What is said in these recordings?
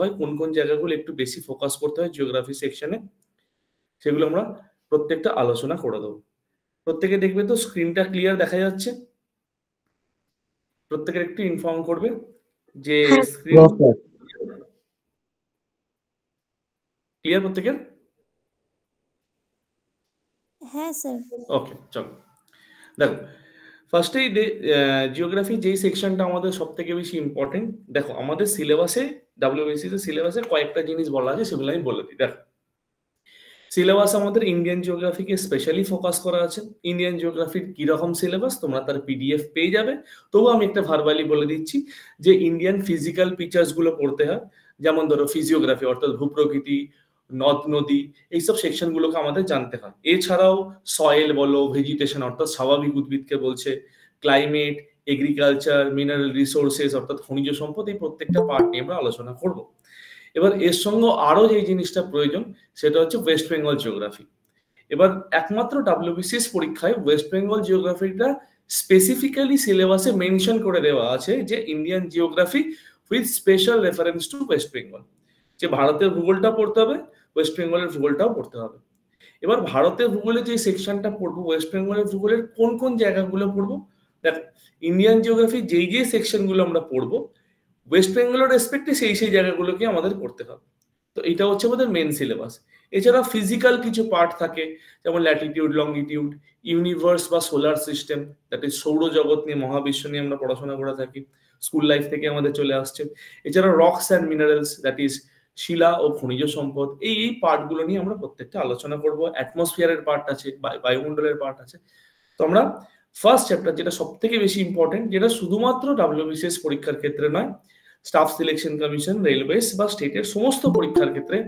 হয় কোন কোন জায়গাগুলো একটু বেশি ফোকাস করতে হয় জিওগ্রাফি সেকশনে সেগুলো আমরা প্রত্যেকটা আলোচনা করে দেবো প্রত্যেকে দেখবে তো স্ক্রিনটা ক্লিয়ার দেখা যাচ্ছে প্রত্যেকের একটু ইনফর্ম করবে যে স্ক্রিন হ্যাঁ। ক্লিয়ার প্রত্যেকের হ্যাঁ স্যার ওকে চলো দেখো ফার্স্টেই জিওগ্রাফি uh, যেই সেকশনটা আমাদের সব থেকে বেশি ইম্পর্টেন্ট দেখো আমাদের সিলেবাসে ডাব্লিউবিসিতে সিলেবাসের কয়েকটা জিনিস বলা আছে সেগুলো আমি বলে দিই দেখো সিলেবাস আমাদের ইন্ডিয়ান জিওগ্রাফিকে স্পেশালি ফোকাস করা আছে ইন্ডিয়ান জিওগ্রাফির কিরকম সিলেবাস তোমরা তার পিডিএফ পেয়ে যাবে তবু আমি একটা ভারবালি বলে দিচ্ছি যে ইন্ডিয়ান ফিজিক্যাল ফিচার্সগুলো পড়তে হয় যেমন ধরো ফিজিওগ্রাফি অর্থাৎ ভূপ্রকৃতি নদ নদী এইসব সেকশনগুলোকে আমাদের জানতে হয় এছাড়াও সয়েল বলো ভেজিটেশন অর্থাৎ স্বাভাবিক উদ্ভিদকে বলছে ক্লাইমেট এগ্রিকালচার মিনারেল রিসোর্সেস অর্থাৎ খনিজ সম্পদ এই প্রত্যেকটা পার্ট নিয়ে আমরা আলোচনা করব এবার এর সঙ্গে আরও যে জিনিসটা প্রয়োজন সেটা হচ্ছে ওয়েস্ট বেঙ্গল জিওগ্রাফি এবার একমাত্র ডাব্লিউবিসিএস পরীক্ষায় ওয়েস্ট বেঙ্গল জিওগ্রাফিটা স্পেসিফিক্যালি সিলেবাসে মেনশন করে দেওয়া আছে যে Indian geography with special reference to West Bengal যে ভারতের ভূগোলটা পড়তে হবে ওয়েস্ট বেঙ্গলের ভূগোলটাও পড়তে হবে এবার ভারতের ভূগোলে যে সেকশনটা পড়বো ওয়েস্ট বেঙ্গলের ভূগোলের কোন কোন জায়গাগুলো পড়বো দেখ ইন্ডিয়ান জিওগ্রাফি যেই যে সেকশনগুলো আমরা পড়বো ওয়েস্ট বেঙ্গলের রেসপেক্টে সেই সেই জায়গাগুলোকে আমাদের পড়তে হবে তো এটা হচ্ছে আমাদের মেন সিলেবাস এছাড়া ফিজিক্যাল কিছু পার্ট থাকে যেমন ল্যাটিটিউড লঙ্গিটিউড ইউনিভার্স বা সোলার সিস্টেম দ্যাট ইজ সৌরজগৎ নিয়ে মহাবিশ্ব নিয়ে আমরা পড়াশোনা করে থাকি স্কুল লাইফ থেকে আমাদের চলে আসছে এছাড়া rocks and minerals that is শিলা ও খনিজ সম্পদ এই এই পার্টগুলো নিয়ে আমরা প্রত্যেকটা আলোচনা করব অ্যাটমসফিয়ারের পার্ট আছে বায়ুমণ্ডলের পার্ট আছে তো আমরা ফার্স্ট চ্যাপ্টার যেটা সব থেকে বেশি ইম্পর্টেন্ট যেটা শুধুমাত্র ডাব্লিউবিসিএস পরীক্ষার ক্ষেত্রে নয় স্টাফ সিলেকশন কমিশন রেলওয়েস বা স্টেটের সমস্ত পরীক্ষার ক্ষেত্রে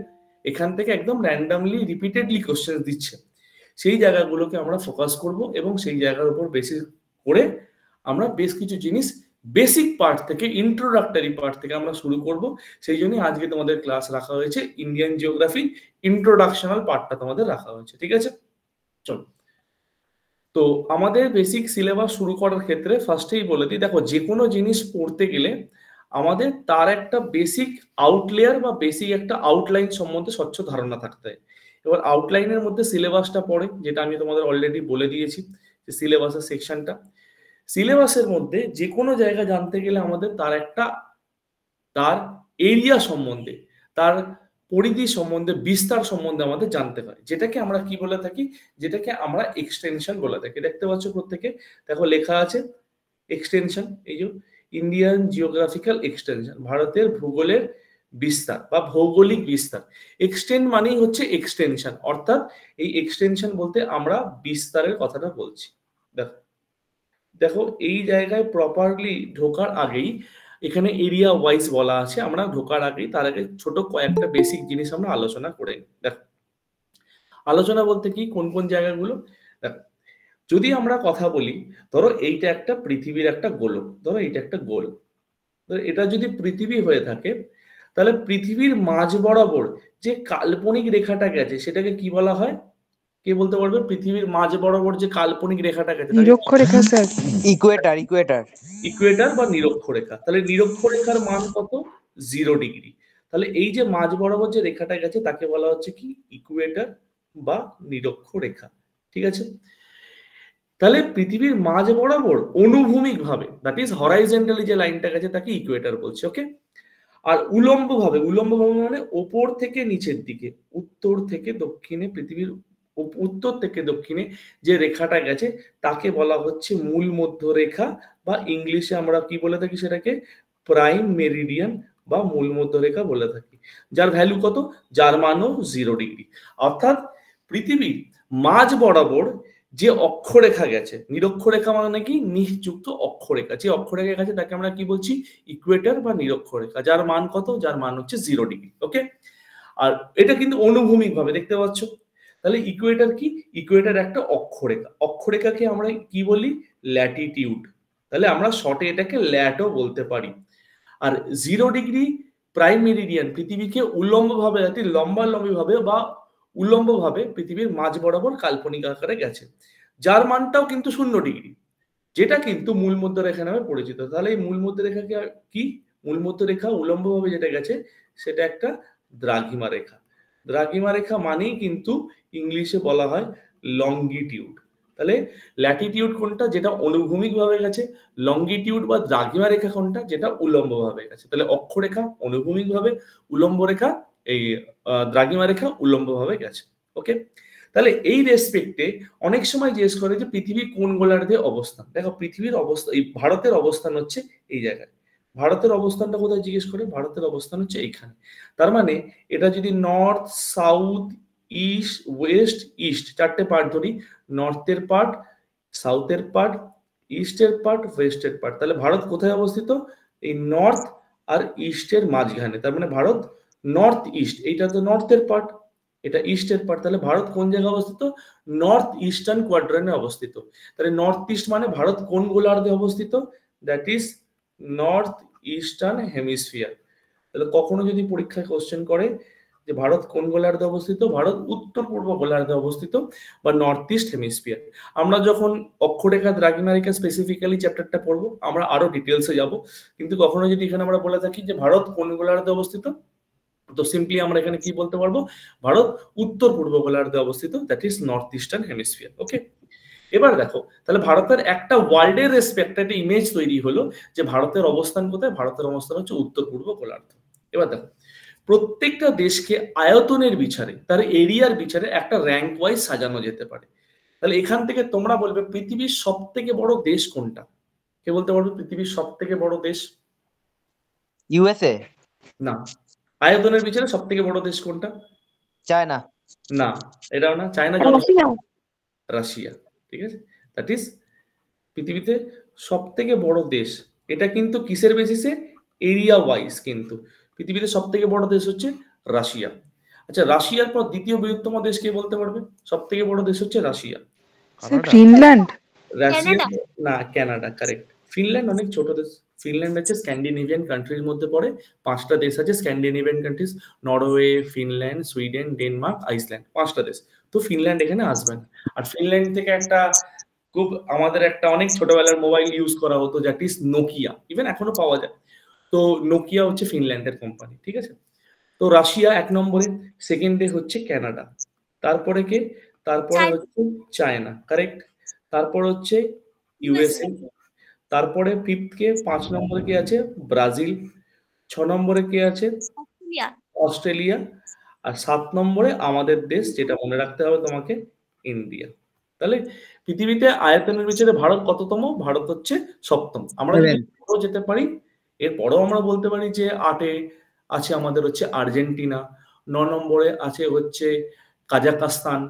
এখান থেকে একদম র্যান্ডামলি রিপিটেডলি কোশ্চেন দিচ্ছে সেই জায়গাগুলোকে আমরা ফোকাস করব এবং সেই জায়গার উপর বেশি করে আমরা বেশ কিছু জিনিস বেসিক পার্ট থেকে ইন্ট্রোডাক্টরি পার্ট থেকে আমরা শুরু করব সেই জন্য আজকে তোমাদের ক্লাস রাখা হয়েছে ইন্ডিয়ান জিওগ্রাফি ইন্ট্রোডাকশনাল পার্টটা তোমাদের রাখা হয়েছে ঠিক আছে চলো তো আমাদের বেসিক সিলেবাস শুরু করার ক্ষেত্রে ফার্স্টেই বলে দিই দেখো যে কোনো জিনিস পড়তে গেলে আমাদের তার একটা বেসিক আউটলেয়ার বা বেসিক একটা আউটলাইন সম্বন্ধে স্বচ্ছ ধারণা থাকতে হয় এবার আউটলাইনের মধ্যে সিলেবাসটা পড়ে যেটা আমি তোমাদের অলরেডি বলে দিয়েছি যে সিলেবাসের সেকশনটা সিলেবাসের মধ্যে যে কোনো জায়গা জানতে গেলে আমাদের তার একটা তার এরিয়া সম্বন্ধে তার পরিধি সম্বন্ধে বিস্তার সম্বন্ধে আমাদের জানতে হয় যেটাকে আমরা কি বলে থাকি যেটাকে আমরা এক্সটেনশন বলে থাকি দেখতে পাচ্ছ প্রত্যেকে দেখো লেখা আছে এক্সটেনশন এই যে ইন্ডিয়ান জিওগ্রাফিক্যাল এক্সটেনশন ভারতের ভূগোলের বিস্তার বা ভৌগোলিক বিস্তার এক্সটেন্ড মানেই হচ্ছে এক্সটেনশন অর্থাৎ এই এক্সটেনশন বলতে আমরা বিস্তারের কথাটা বলছি দেখো দেখো এই জায়গায় প্রপারলি ঢোকার আগেই এখানে এরিয়া ওয়াইজ বলা আছে আমরা ঢোকার আগেই তার আগে ছোট কয়েকটা বেসিক জিনিস আমরা আলোচনা করে দেখো আলোচনা বলতে কি কোন কোন জায়গাগুলো দেখো যদি আমরা কথা বলি ধরো এইটা একটা পৃথিবীর একটা গোলক ধরো এইটা একটা গোল এটা যদি পৃথিবী হয়ে থাকে তাহলে পৃথিবীর মাঝ বরাবর যে কাল্পনিক রেখাটা গেছে সেটাকে কি বলা হয় কি বলতে পারবে পৃথিবীর মাঝ বরাবর যে কাল্পনিক রেখাটা গেছে নিরক্ষরেখা স্যার ইকুয়েটার ইকুয়েটার ইকুয়েটার বা নিরক্ষরেখা তাহলে নিরক্ষরেখার মান কত জিরো ডিগ্রি তাহলে এই যে মাঝ বরাবর যে রেখাটা গেছে তাকে বলা হচ্ছে কি ইকুয়েটার বা নিরক্ষরেখা ঠিক আছে তাহলে পৃথিবীর মাঝ বরাবর অনুভূমিক ভাবে দ্যাট ইজ হরাইজেন্টালি যে লাইনটা গেছে তাকে ইকুয়েটার বলছে ওকে আর উলম্ব ভাবে উলম্ব ভাবে মানে ওপর থেকে নিচের দিকে উত্তর থেকে দক্ষিণে পৃথিবীর উত্তর থেকে দক্ষিণে যে রেখাটা গেছে তাকে বলা হচ্ছে মূল মধ্য রেখা বা ইংলিশে আমরা কি বলে থাকি সেটাকে প্রাইম মেরিডিয়ান বা মূল মধ্যরেখা বলে থাকি যার ভ্যালু কত যার মানও জিরো ডিগ্রি অর্থাৎ পৃথিবীর মাঝ বরাবর যে অক্ষরেখা গেছে নিরক্ষরেখা মানে কি নিহযুক্ত অক্ষরেখা যে অক্ষরেখা গেছে তাকে আমরা কি বলছি ইকুয়েটার বা নিরক্ষরেখা যার মান কত যার মান হচ্ছে জিরো ডিগ্রি ওকে আর এটা কিন্তু অনুভূমিক ভাবে দেখতে পাচ্ছ তাহলে ইকুয়েটার কি ইকুয়েটার একটা অক্ষরেখা অক্ষরেখাকে আমরা কি বলি ল্যাটিটিউড তাহলে আমরা শর্টে এটাকে ল্যাটও বলতে পারি আর জিরো ডিগ্রি প্রাইম মেরিডিয়ান পৃথিবীকে উল্লম্বভাবে অতি লম্বালম্বিভাবে বা উল্লম্বভাবে পৃথিবীর মাঝ বরাবর কাল্পনিক আকারে গেছে যার মানটাও কিন্তু শূন্য ডিগ্রি যেটা কিন্তু মূল মধ্যরেখা নামে পরিচিত তাহলে এই মূল মধ্যরেখাকে কি মূল মধ্যরেখা উল্লম্বভাবে যেটা গেছে সেটা একটা দ্রাঘিমা রেখা দ্রাঘিমা রেখা মানেই কিন্তু ইংলিশে বলা হয় লঙ্গিটিউড তাহলে ল্যাটিটিউড কোনটা যেটা অনুভূমিকভাবে গেছে লঙ্গিটিউড বা দ্রাঘিমা রেখা কোনটা যেটা উল্লম্বভাবে গেছে তাহলে অক্ষরেখা অনুভূমিকভাবে উলম্ব রেখা এই দ্রাঘিমা রেখা উল্লম্বভাবে গেছে ওকে তাহলে এই রেসপেক্টে অনেক সময় জিজ্ঞেস করে যে পৃথিবী কোন গোলার্ধে অবস্থান দেখো পৃথিবীর অবস্থা এই ভারতের অবস্থান হচ্ছে এই জায়গায় ভারতের অবস্থানটা কোথায় জিজ্ঞেস করে ভারতের অবস্থান হচ্ছে এইখানে তার মানে এটা যদি north south east west east চারটে পার্ট ধরি নর্থের পার্ট সাউথের পার্ট ইস্টের পার্ট ওয়েস্টের পার্ট তাহলে ভারত কোথায় অবস্থিত এই নর্থ আর ইস্টের মাঝখানে তার মানে ভারত নর্থ ইস্ট এইটা তো নর্থের পার্ট এটা ইস্টের পার্ট তাহলে ভারত কোন জায়গায় অবস্থিত নর্থ ইস্টার্ন কোয়াড্রানে অবস্থিত তাহলে নর্থ ইস্ট মানে ভারত কোন গোলার্ধে অবস্থিত that is north eastern hemisphere তাহলে কখনো যদি পরীক্ষায় কোশ্চেন করে যে ভারত কোন গোলার্ধে অবস্থিত ভারত উত্তর পূর্ব গোলার্ধে অবস্থিত বা নর্থ ইস্ট হেমিস্ফিয়ার আমরা যখন অক্ষরেখা দ্রাগিনারিকা স্পেসিফিক্যালি চ্যাপ্টারটা পড়বো আমরা আরো ডিটেলসে যাব কিন্তু কখনো যদি এখানে আমরা বলে থাকি যে ভারত কোন গোলার্ধে অবস্থিত তো সিম্পলি আমরা এখানে কি বলতে পারবো ভারত উত্তর পূর্ব গোলার্ধে অবস্থিত that is north eastern hemisphere okay এবার দেখো তাহলে ভারতের একটা ওয়ার্ল্ডের রেসপেক্ট একটা ইমেজ তৈরি হলো যে ভারতের অবস্থান কোথায় ভারতের অবস্থান হচ্ছে উত্তর পূর্ব গোলার্ধ এবার দেখো প্রত্যেকটা দেশকে আয়তনের বিচারে তার এরিয়ার বিচারে একটা র্যাঙ্ক ওয়াইজ সাজানো যেতে পারে তাহলে এখান থেকে তোমরা বলবে পৃথিবীর সব থেকে বড় দেশ কোনটা কে বলতে পারবে পৃথিবীর সব থেকে বড় দেশ ইউএসএ না আয়তনের বিচারে সব থেকে বড় দেশ কোনটা চায়না না এটাও না চায়না রাশিয়া ঠিক আছে দ্যাট ইজ পৃথিবীতে সব থেকে বড় দেশ এটা কিন্তু কিসের বেসিসে এরিয়া ওয়াইজ কিন্তু পৃথিবীতে সব থেকে বড় দেশ হচ্ছে রাশিয়া আচ্ছা রাশিয়ার পর দ্বিতীয় বৃহত্তম দেশ কে বলতে পারবে সব থেকে বড় দেশ হচ্ছে রাশিয়া ফিনল্যান্ড রাশিয়া না কানাডা কারেক্ট ফিনল্যান্ড অনেক ছোট দেশ ফিনল্যান্ড হচ্ছে স্ক্যান্ডিনেভিয়ান কান্ট্রির মধ্যে পড়ে পাঁচটা দেশ আছে Scandinavian countries Norway Finland Sweden Denmark Iceland পাঁচটা দেশ তো ফিনল্যান্ড এখানে আসবেন আর ফিনল্যান্ড থেকে একটা খুব আমাদের একটা অনেক ছোটবেলার মোবাইল ইউজ করা হতো যেটি নোকিয়া ইভেন এখনো পাওয়া যায় তো নোকিয়া হচ্ছে ফিনল্যান্ডের কোম্পানি ঠিক আছে তো রাশিয়া এক নম্বরে সেকেন্ডে হচ্ছে ক্যানাডা তারপরে কে তারপরে হচ্ছে চায়না কারেক্ট তারপর হচ্ছে ইউএসএ তারপরে ফিফথ কে পাঁচ নম্বরে কে আছে ব্রাজিল ছ নম্বরে কে আছে অস্ট্রেলিয়া আর সাত নম্বরে আমাদের দেশ যেটা মনে রাখতে হবে তোমাকে ইন্ডিয়া তাহলে পৃথিবীতে আয়তনের বিচারে ভারত কততম ভারত হচ্ছে সপ্তম আমরা যেতে পারি এরপরও আমরা বলতে পারি যে আটে আছে আমাদের হচ্ছে আর্জেন্টিনা ন নম্বরে আছে হচ্ছে কাজাকাস্তান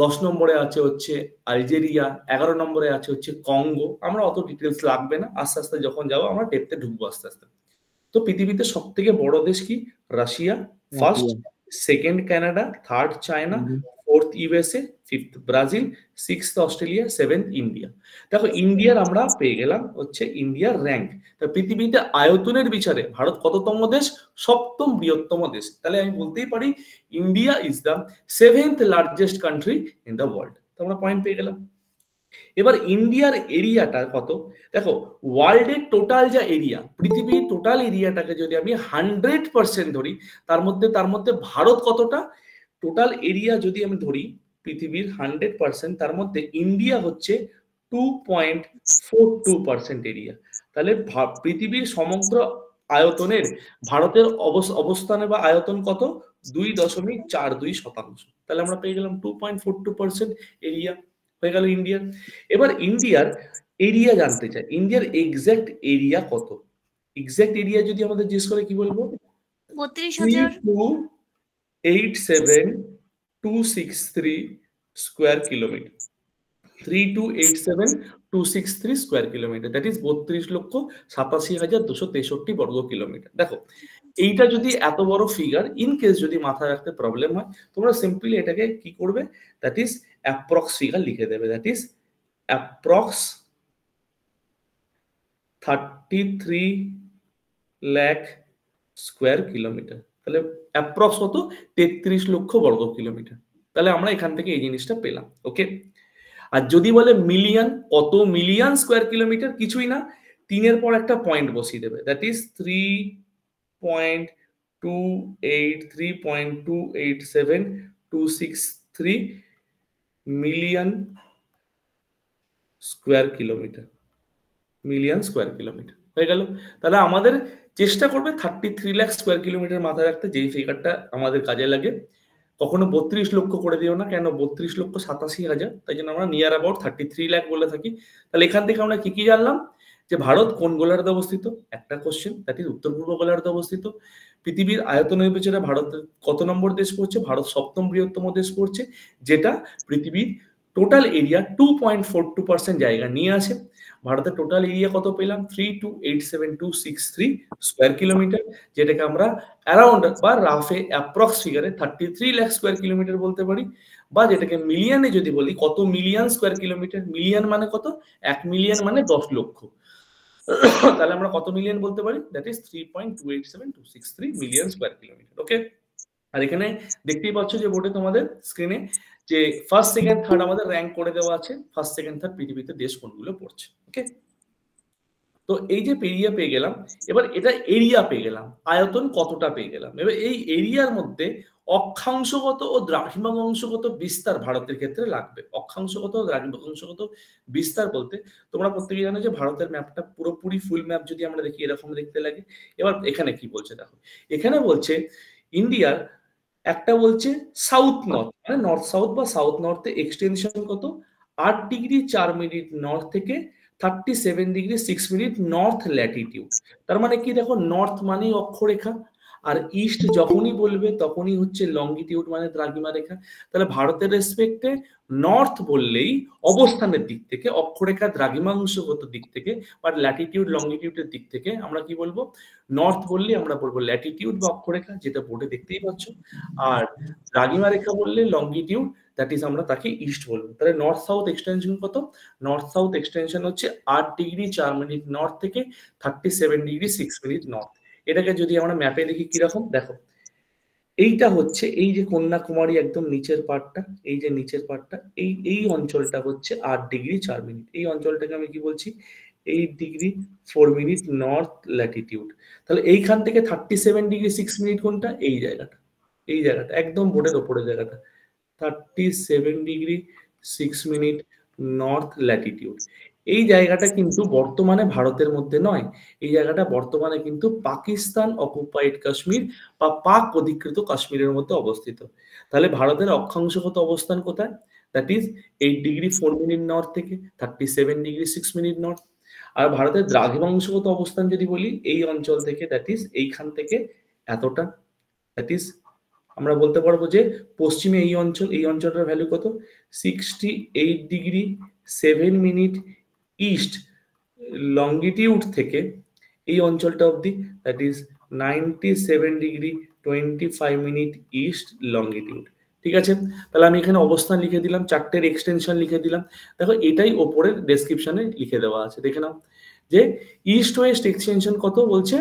দশ নম্বরে আছে হচ্ছে আলজেরিয়া এগারো নম্বরে আছে হচ্ছে কঙ্গো আমরা অত ডিটেলস লাগবে না আস্তে আস্তে যখন যাবো আমরা ডেপতে ঢুকবো আস্তে আস্তে তো পৃথিবীতে সব থেকে বড় দেশ কি Russia first second Canada third China fourth USA fifth Brazil six Australia seventh India দেখো ইন্ডিয়ার আমরা পেয়ে গেলাম হচ্ছে ইন্ডিয়ার র্যাঙ্ক তা পৃথিবীতে আয়তনের বিচারে ভারত কততম দেশ সপ্তম বৃহত্তম দেশ তাহলে আমি বলতেই পারি India is the seventh largest country in the world তো আমরা পয়েন্ট পেয়ে গেলাম এবার ইন্ডিয়ার এরিয়াটা কত দেখো ওয়ার্ল্ডের টোটাল যা এরিয়া পৃথিবীর টোটাল এরিয়াটাকে যদি আমি হান্ড্রেড পার্সেন্ট ধরি তার মধ্যে তার মধ্যে ভারত কতটা টোটাল এরিয়া যদি আমি ধরি পৃথিবীর হান্ড্রেড পার্সেন্ট তার মধ্যে ইন্ডিয়া হচ্ছে two point four two percent area তাহলে পৃথিবীর সমগ্র আয়তনের ভারতের অবস্থানে বা আয়তন কত দুই দশমিক চার দুই শতাংশ তাহলে আমরা পেয়ে গেলাম two point four two percent area হয়ে গেল ইন্ডিয়ার এবার ইন্ডিয়ার এরিয়া জানতে চাই ইন্ডিয়ার এক্স্যাক্ট এরিয়া কত এক্স্যাক্ট এরিয়া যদি আমাদের জিজ্ঞেস করে কি বলবো 87263 square kilometer 3287263 square kilometer that is বত্রিশ লক্ষ সাতাশি হাজার দুশো তেষট্টি বর্গ কিলোমিটার দেখো এইটা যদি এত বড় ফিগার ইন কেস যদি মাথায় রাখতে প্রবলেম হয় তোমরা সিম্পলি এটাকে কি করবে দ্যাট ইজ অ্যাপ্রক্স ফিগার লিখে দেবে that is approx thirty three lakh square kilometer তাহলে অ্যাপ্রক্স কত তেত্রিশ লক্ষ বর্গ কিলোমিটার তাহলে আমরা এখান থেকে এই জিনিসটা পেলাম ওকে আর যদি বলে মিলিয়ন কত মিলিয়ন স্কোয়ার কিলোমিটার কিছুই না তিনের পর একটা পয়েন্ট বসিয়ে দেবে that is three point two eight three point two eight seven two six three million square kilometer million square kilometer হয়ে গেল তাহলে আমাদের চেষ্টা করবে thirty three lakh square kilometer মাথায় রাখতে যেই ফিগারটা আমাদের কাজে লাগে কখনো বত্রিশ লক্ষ করে দিও না কেন বত্রিশ লক্ষ সাতাশি হাজার তাই জন্য আমরা near about thirty three lakh বলে থাকি তাহলে এখান থেকে আমরা কি কি জানলাম যে ভারত কোন গোলার্ধে অবস্থিত একটা কোশ্চেন দ্যাট ইজ উত্তর পূর্ব গোলার্ধে অবস্থিত পৃথিবীর আয়তনের বিচারে ভারত কত নম্বর দেশ পড়ছে ভারত সপ্তম বৃহত্তম দেশ পড়ছে যেটা পৃথিবীর total area two point four two percent জায়গা নিয়ে আছে ভারতের টোটাল এরিয়া কত পেলাম three two eight seven two six three square kilometer যেটাকে আমরা অ্যারাউন্ড বা রাফে অ্যাপ্রক্স ফিগারে thirty three lakh square kilometer বলতে পারি বা যেটাকে মিলিয়নে যদি বলি কত মিলিয়ন স্কোয়ার কিলোমিটার মিলিয়ন মানে কত এক মিলিয়ন মানে দশ লক্ষ তাহলে আমরা কত মিলিয়ন বলতে পারি that is three point two eight seven two six three million square kilometer okay আর এখানে দেখতেই পাচ্ছ যে বোর্ডে তোমাদের স্ক্রিনে যে ফার্স্ট সেকেন্ড থার্ড আমাদের র্যাঙ্ক করে দেওয়া আছে ফার্স্ট সেকেন্ড থার্ড পৃথিবীতে দেশ কোনগুলো পড়ছে ওকে তো এই যে এরিয়া পেয়ে গেলাম এবার এটা এরিয়া পেয়ে গেলাম আয়তন কতটা পেয়ে গেলাম এবার এই এরিয়ার মধ্যে অক্ষাংশগত ও দ্রাঘিমাংশগত বিস্তার ভারতের ক্ষেত্রে লাগবে অক্ষাংশগত ও দ্রাঘিমাংশগত বিস্তার বলতে তোমরা প্রত্যেকে জানো যে ভারতের ম্যাপটা পুরোপুরি ফুল ম্যাপ যদি আমরা দেখি এরকম দেখতে লাগে এবার এখানে কি বলছে দেখো এখানে বলছে ইন্ডিয়ার একটা বলছে সাউথ নর্থ মানে নর্থ সাউথ বা সাউথ নর্থে এক্সটেনশন কত আট ডিগ্রি চার মিনিট নর্থ থেকে thirty seven degree six minute north latitude তার মানে কি দেখো নর্থ মানেই অক্ষরেখা আর ইস্ট যখনই বলবে তখনই হচ্ছে লঙ্গিটিউড মানে দ্রাগিমা রেখা তাহলে ভারতের রেসপেক্টে নর্থ বললেই অবস্থানের দিক থেকে অক্ষরেখা অংশগত দিক থেকে বা ল্যাটিটিউড লঙ্গিটিউডের দিক থেকে আমরা কি বলবো নর্থ বললে আমরা বলবো ল্যাটিটিউড বা অক্ষরেখা যেটা বোর্ডে দেখতেই পাচ্ছ আর দ্রাগিমা রেখা বললে লঙ্গিটিউড দ্যাট ইজ আমরা তাকে ইস্ট বলবো তাহলে নর্থ সাউথ এক্সটেনশন কত নর্থ সাউথ এক্সটেনশন হচ্ছে আট ডিগ্রি চার মিনিট নর্থ থেকে thirty seven degree six minute north এটাকে যদি আমরা ম্যাপে দেখি কিরকম দেখো এইটা হচ্ছে এই যে কন্যাকুমারী একদম নিচের পার্টটা এই যে নিচের পার্টটা এই এই অঞ্চলটা হচ্ছে আট ডিগ্রি চার মিনিট এই অঞ্চলটাকে আমি কি বলছি eight degree four minute north latitude তাহলে এইখান থেকে thirty seven degree six minute কোনটা এই জায়গাটা এই জায়গাটা একদম বোর্ডের ওপরের জায়গাটা thirty seven degree six minute north latitude এই জায়গাটা কিন্তু বর্তমানে ভারতের মধ্যে নয় এই জায়গাটা বর্তমানে কিন্তু পাকিস্তান অকুপাইড কাশ্মীর বা পাক অধিকৃত কাশ্মীরের মধ্যে অবস্থিত তাহলে ভারতের অক্ষাংশগত অবস্থান কোথায় that is eight degree four minute north থেকে thirty seven degree six minute north আর ভারতের দ্রাঘিমাংশগত অবস্থান যদি বলি এই অঞ্চল থেকে দ্যাট ইজ এইখান থেকে এতটা দ্যাট ইজ আমরা বলতে পারবো যে পশ্চিমে এই অঞ্চল এই অঞ্চলটার ভ্যালু কত sixty eight degree seven minute east longitude থেকে এই অঞ্চলটা অবধি that is ninety seven degree twenty five minute east longitude ঠিক আছে তাহলে আমি এখানে অবস্থান লিখে দিলাম চারটের এক্সটেনশন লিখে দিলাম দেখো এটাই ওপরের ডেসক্রিপশনে লিখে দেওয়া আছে দেখে নাও যে ইস্ট ওয়েস্ট এক্সটেনশন কত বলছে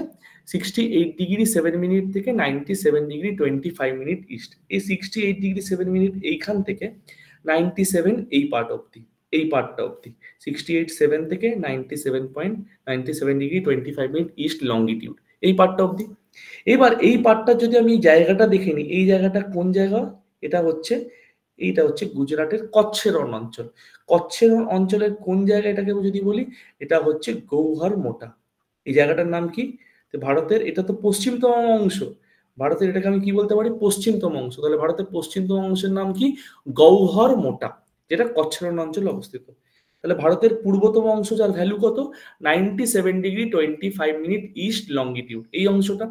sixty eight degree seven minute থেকে ninety seven degree twenty five minute east এই sixty eight degree seven minute এইখান থেকে নাইনটি সেভেন এই পার্ট অব্দি এই পার্টটা অবধি সিক্সটি এইট সেভেন থেকে ninety seven point ninety seven degree twenty five minute east longitude এই পার্টটা অবধি এবার এই পার্টটা যদি আমি জায়গাটা দেখে নিই এই জায়গাটা কোন জায়গা এটা হচ্ছে এইটা হচ্ছে গুজরাটের কচ্ছের রণ অঞ্চল কচ্ছের রণ অঞ্চলের কোন জায়গা এটাকে যদি বলি এটা হচ্ছে গৌহার মোটা এই জায়গাটার নাম কি ভারতের এটা তো পশ্চিমতম অংশ ভারতের এটাকে আমি কি বলতে পারি পশ্চিমতম অংশ তাহলে ভারতের পশ্চিমতম অংশের নাম কি গৌহর মোটা যেটা কচ্ছরণ অঞ্চলে অবস্থিত তাহলে ভারতের পূর্বতম অংশ যার ভ্যালু কত ninety seven degree twenty five minute east longitude এই অংশটা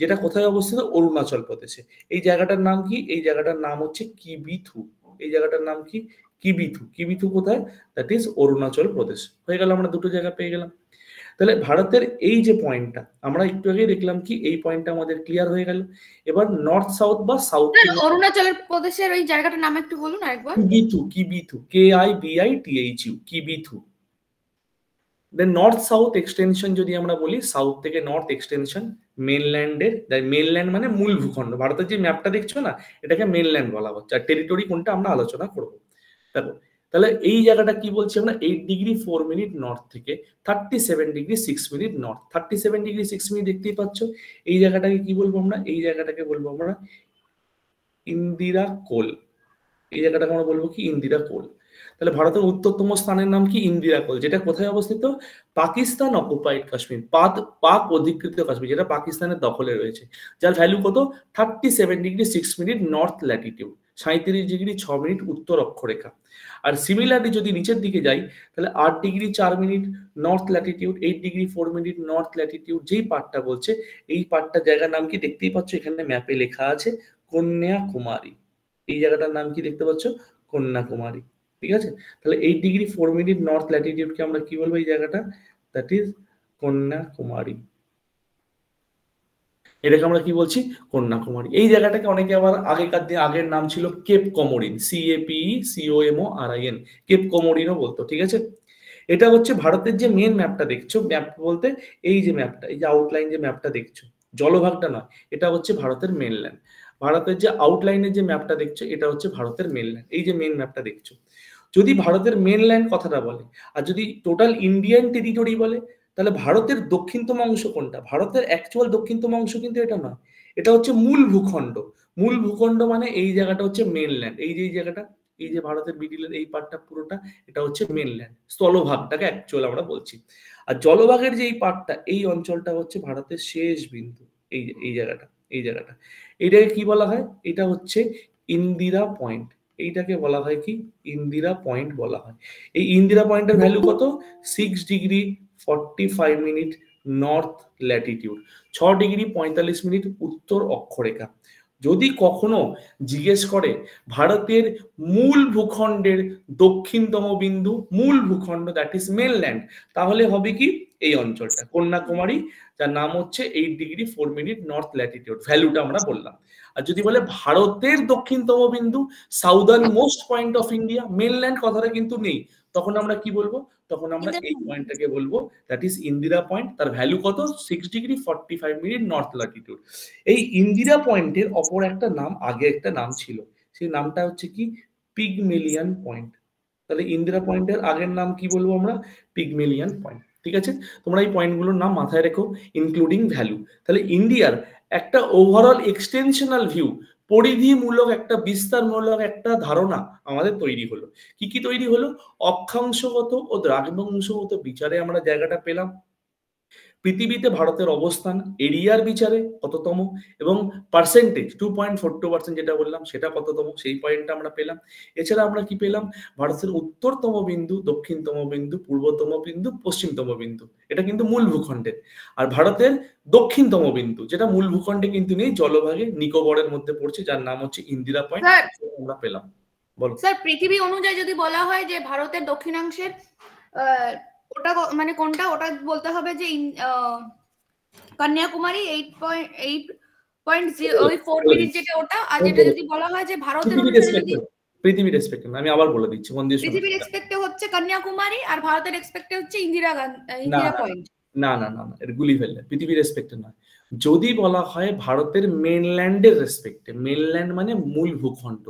যেটা কোথায় অবস্থিত অরুণাচল প্রদেশে এই জায়গাটার নাম কি এই জায়গাটার নাম হচ্ছে কিবিথু এই জায়গাটার নাম কি কিবিথু কিবিথু কোথায় দ্যাট ইজ অরুণাচল প্রদেশ হয়ে গেল আমরা দুটো জায়গা পেয়ে গেলাম তাহলে ভারতের এই যে পয়েন্টটা আমরা একটু আগেই দেখলাম কি এই পয়েন্টটা আমাদের ক্লিয়ার হয়ে গেল এবার নর্থ সাউথ বা সাউথ অরুণাচল প্রদেশের ওই জায়গাটার নাম একটু বলুন একবার Kibithu Kibithu K I B I T H U Kibithu then north south extension যদি আমরা বলি সাউথ থেকে নর্থ এক্সটেনশন মেনল্যান্ডের মেনল্যান্ড মানে মূল ভূখণ্ড ভারতের যে ম্যাপটা দেখছো না এটাকে মেনল্যান্ড বলা হচ্ছে আর টেরিটরি কোনটা আমরা আলোচনা করবো দেখো তাহলে এই জায়গাটা কি বলছি আমরা eight degree four minute north থেকে thirty seven degree six minute north thirty seven degree six minute দেখতেই পাচ্ছ এই জায়গাটাকে কি বলবো আমরা এই জায়গাটাকে বলবো আমরা ইন্দিরা কোল এই জায়গাটাকে আমরা বলবো কি ইন্দিরা কোল তাহলে ভারতের উত্তরতম স্থানের নাম কি ইন্দিরা কোল যেটা কোথায় অবস্থিত পাকিস্তান অকুপাইড কাশ্মীর পাক পাক অধিকৃত কাশ্মীর যেটা পাকিস্তানের দখলে রয়েছে যার ভ্যালু কত thirty seven degree six minute north latitude সাঁত্রিশ ডিগ্রি ছ মিনিট উত্তর অক্ষরেখা আর সিমিলারলি যদি নিচের দিকে যাই তাহলে আট ডিগ্রি চার minute north latitude eight degree four minute north latitude যেই পার্টটা বলছে এই পার্টটা জায়গার নাম কি দেখতেই পাচ্ছ এখানে ম্যাপে লেখা আছে কন্যাকুমারী এই জায়গাটার নাম কি দেখতে পাচ্ছ কন্যাকুমারী ঠিক আছে তাহলে eight degree four minute north ল্যাটিটিউডকে আমরা কি বলবো এই জায়গাটা দ্যাট ইজ কন্যাকুমারী এটাকে আমরা কি বলছি কন্যাকুমারী এই জায়গাটাকে অনেকে আবার আগেকার দিন আগের নাম ছিল Cape Comorin C A P C O M O R I N Cape কমরিনও বলতো ঠিক আছে এটা হচ্ছে ভারতের যে মেন ম্যাপটা দেখছো ম্যাপ বলতে এই যে ম্যাপটা এই যে আউটলাইন যে ম্যাপটা দেখছো জলভাগটা নয় এটা হচ্ছে ভারতের মেনল্যান্ড ভারতের যে আউটলাইনের যে ম্যাপটা দেখছো এটা হচ্ছে ভারতের মেনল্যান্ড এই যে মেন ম্যাপটা দেখছো যদি ভারতের মেনল্যান্ড কথাটা বলে আর যদি টোটাল ইন্ডিয়ান টেরিটরি বলে তাহলে ভারতের দক্ষিণতম অংশ কোনটা ভারতের অ্যাকচুয়াল দক্ষিণতম অংশ কিন্তু এটা নয় এটা হচ্ছে মূল ভূখণ্ড মূল ভূখণ্ড মানে এই জায়গাটা হচ্ছে মেনল্যান্ড এই যে এই জায়গাটা এই যে ভারতের মিডিলের এই পার্টটা পুরোটা এটা হচ্ছে মেনল্যান্ড স্থলভাগটাকে অ্যাকচুয়াল আমরা বলছি আর জলভাগের যে এই পার্টটা এই অঞ্চলটা হচ্ছে ভারতের শেষ বিন্দু এই এই জায়গাটা এই জায়গাটা এটাকে কি বলা হয় এটা হচ্ছে ইন্দিরা পয়েন্ট এইটাকে বলা হয় কি ইন্দিরা পয়েন্ট বলা হয় এই ইন্দিরা পয়েন্টের ভ্যালু কত six degree forty minute north latitude ছ ডিগ্রি পঁয়তাল্লিশ মিনিট উত্তর অক্ষরেখা যদি কখনো জিজ্ঞেস করে ভারতের মূল ভূখণ্ডের দক্ষিণতম বিন্দু মূল ভূখণ্ড দ্যাট ইজ মেনল্যান্ড তাহলে হবে কি এই অঞ্চলটা কন্যাকুমারী যার নাম হচ্ছে eight degree four minute north latitude ভ্যালুটা আমরা বললাম আর যদি বলে ভারতের দক্ষিণতম বিন্দু southernmost point of India mainland কথাটা কিন্তু নেই তখন আমরা কি বলবো তখন আমরা এই পয়েন্টটাকে বলবো দ্যাট ইজ ইন্দিরা পয়েন্ট তার ভ্যালু কত six degree forty five minute north latitude এই ইন্দিরা পয়েন্টের অপর একটা নাম আগে একটা নাম ছিল সেই নামটা হচ্ছে কি পিগমেলিয়ান পয়েন্ট তাহলে ইন্দিরা পয়েন্টের আগের নাম কি বলবো আমরা পিগমেলিয়ান পয়েন্ট ঠিক আছে তোমরা এই পয়েন্টগুলোর নাম মাথায় রেখো ইনক্লুডিং ভ্যালু তাহলে ইন্ডিয়ার একটা ওভারঅল এক্সটেনশনাল ভিউ পরিধিমূলক একটা বিস্তারমূলক একটা ধারণা আমাদের তৈরি হলো কি কি তৈরি হলো অক্ষাংশগত ও দ্রাঘিমাংশগত বিচারে আমরা জায়গাটা পেলাম পৃথিবীতে ভারতের অবস্থান এরিয়ার বিচারে কততম এবং percentage two point four two percent যেটা বললাম সেটা কততম সেই পয়েন্টটা আমরা পেলাম এছাড়া আমরা কি পেলাম ভারতের উত্তরতম বিন্দু দক্ষিণতম বিন্দু পূর্বতম বিন্দু পশ্চিমতম বিন্দু এটা কিন্তু মূল ভূখণ্ডের আর ভারতের দক্ষিণতম বিন্দু যেটা মূল ভূখণ্ডে কিন্তু নেই জলভাগে নিকোবরের মধ্যে পড়ছে যার নাম হচ্ছে ইন্দিরা পয়েন্ট আমরা পেলাম বলো স্যার পৃথিবী অনুযায়ী যদি বলা হয় যে ভারতের দক্ষিণাংশের ওটা মানে কোনটা ওটা বলতে হবে যে Kanyakumari eight point eight point ওই ফোর মিনিট যেটা ওটা আর যেটা যদি বলা হয় যে ভারতের পৃথিবীর এক্সপেক্টে আমি আবার বলে দিচ্ছি মন দিয়ে পৃথিবীর এক্সপেক্টে হচ্ছে কন্যাকুমারী আর ভারতের এক্সপেক্টে হচ্ছে ইন্দিরা গান্ধী ইন্দিরা পয়েন্ট না না না না এটা গুলি ফেললে পৃথিবীর রেসপেক্টে নয় যদি বলা হয় ভারতের মেনল্যান্ডের রেসপেক্টে মেনল্যান্ড মানে মূল ভূখণ্ড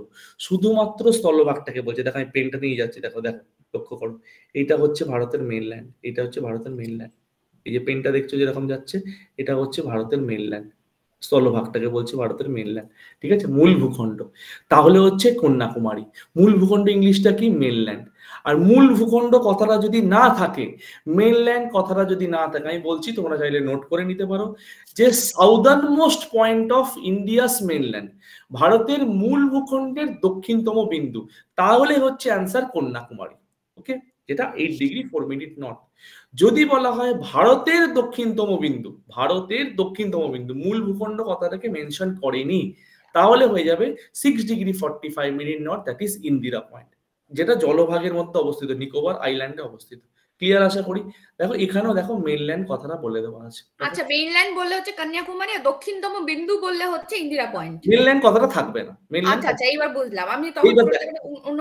শুধুমাত্র স্থলভাগটাকে বলছে দেখো আমি পেনটা নিয়ে যাচ্ছি দেখো দেখো লক্ষ্য করো এইটা হচ্ছে ভারতের মেনল্যান্ড এটা হচ্ছে ভারতের মেনল্যান্ড এই যে পেনটা দেখছো যেরকম যাচ্ছে এটা হচ্ছে ভারতের মেনল্যান্ড স্থলভাগটাকে বলছে ভারতের মেনল্যান্ড ঠিক আছে মূল ভূখণ্ড তাহলে হচ্ছে কন্যাকুমারী মূল ভূখণ্ড ইংলিশটা কি মেনল্যান্ড আর মূল ভূখণ্ড কথাটা যদি না থাকে মেনল্যান্ড কথাটা যদি না থাকে আমি বলছি তোমরা চাইলে নোট করে নিতে পারো যে southernmost point of India's mainland ভারতের মূল ভূখণ্ডের দক্ষিণতম বিন্দু তাহলে হচ্ছে অ্যান্সার কন্যাকুমারী ওকে যেটা eight degree four minute north যদি বলা হয় ভারতের দক্ষিণতম বিন্দু ভারতের দক্ষিণতম বিন্দু মূল ভূখণ্ড কথাটাকে মেনশন করেনি তাহলে হয়ে যাবে six degree forty five minute north that is Indira point যেটা জলভাগের মধ্যে অবস্থিত নিকোবর আইল্যান্ডে অবস্থিত ক্লিয়ার আশা করি দেখো এখানেও দেখো মেনল্যান্ড কথাটা বলে দেওয়া আছে আচ্ছা মেনল্যান্ড বললে হচ্ছে কন্যাকুমারী আর দক্ষিণতম বিন্দু বললে হচ্ছে ইন্দিরা পয়েন্ট মেনল্যান্ড কথাটা থাকবে না আচ্ছা আচ্ছা এইবার বুঝলাম আমি তখন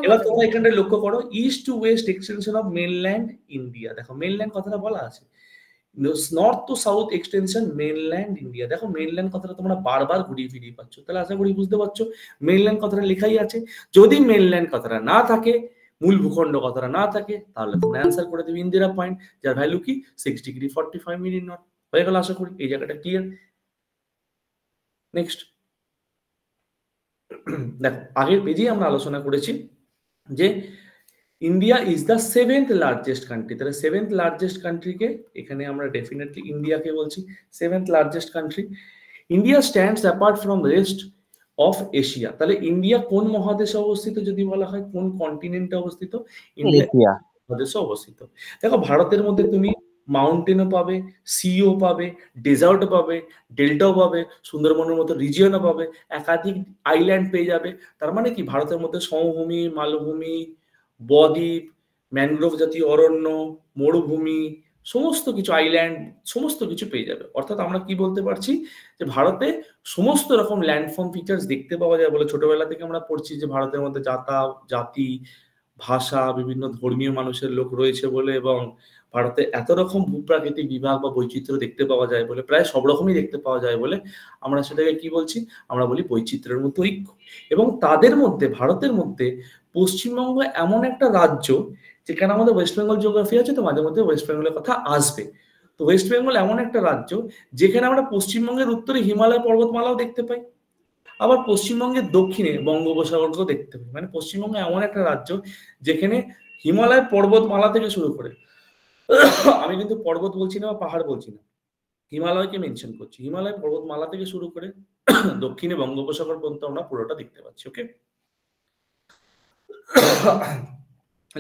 এবার তোমরা এখানটা লক্ষ্য করো east to west extension of mainland India দেখো মেনল্যান্ড কথাটা বলা আছে north to south extension mainland India দেখো মেইনল্যান্ড কথাটা তোমরা বারবার ঘুরিয়ে ফিরিয়ে পাচ্ছ তাহলে আশা করি বুঝতে পারছো মেনল্যান্ড কথাটা লেখাই আছে যদি মেনল্যান্ড কথাটা না থাকে মূল ভূখণ্ড কথাটা না থাকে তাহলে তোমরা অ্যান্সার করে দেবে ইন্দিরা পয়েন্ট যার ভ্যালু কি six degree forty five minute north হয়ে গেল আশা করি এই জায়গাটা ক্লিয়ার নেক্সট দেখো আগের পেজেই আমরা আলোচনা করেছি যে India is the seventh largest country তাহলে সেভেন্থ লার্জেস্ট কান্ট্রিকে এখানে আমরা ডেফিনেটলি ইন্ডিয়াকে বলছি seventh largest country India stands apart from rest of Asia তাহলে ইন্ডিয়া কোন মহাদেশে অবস্থিত যদি বলা হয় কোন কন্টিনেন্টে অবস্থিত ইন্ডিয়া মহাদেশে অবস্থিত দেখো ভারতের মধ্যে তুমি মাউন্টেনও পাবে সিও পাবে ডেজার্ট পাবে ডেল্টাও পাবে সুন্দরবনের মতো রিজিয়নও পাবে একাধিক আইল্যান্ড পেয়ে যাবে তার মানে কি ভারতের মধ্যে সমভূমি মালভূমি বদ্বীপ ম্যানগ্রোভ জাতীয় অরণ্য মরুভূমি সমস্ত কিছু আইল্যান্ড সমস্ত কিছু পেয়ে যাবে অর্থাৎ আমরা কি বলতে পারছি যে ভারতে সমস্ত রকম ল্যান্ডফর্ম ফিচার্স দেখতে পাওয়া যায় বলে ছোটবেলা থেকে আমরা পড়ছি যে ভারতের মধ্যে জাতা জাতি ভাষা বিভিন্ন ধর্মীয় মানুষের লোক রয়েছে বলে এবং ভারতে এত রকম ভূপ্রাকৃতিক বিভাগ বা বৈচিত্র্য দেখতে পাওয়া যায় বলে প্রায় সব রকমই দেখতে পাওয়া যায় বলে আমরা সেটাকে কি বলছি আমরা বলি বৈচিত্র্যের মতো ঐক্য এবং তাদের মধ্যে ভারতের মধ্যে পশ্চিমবঙ্গ এমন একটা রাজ্য যেখানে আমাদের ওয়েস্ট বেঙ্গল জিওগ্রাফি আছে তো মাঝে মধ্যে ওয়েস্ট বেঙ্গলের কথা আসবে তো ওয়েস্ট বেঙ্গল এমন একটা রাজ্য যেখানে আমরা পশ্চিমবঙ্গের উত্তরে হিমালয় পর্বতমালাও দেখতে পাই আবার পশ্চিমবঙ্গের দক্ষিণে বঙ্গোপসাগরকেও দেখতে পাই মানে পশ্চিমবঙ্গ এমন একটা রাজ্য যেখানে হিমালয় পর্বতমালা থেকে শুরু করে আমি কিন্তু পর্বত বলছি না বা পাহাড় বলছি না হিমালয়কে মেনশন করছি হিমালয় পর্বতমালা থেকে শুরু করে দক্ষিণে বঙ্গোপসাগর পর্যন্ত আমরা পুরোটা দেখতে পাচ্ছি ওকে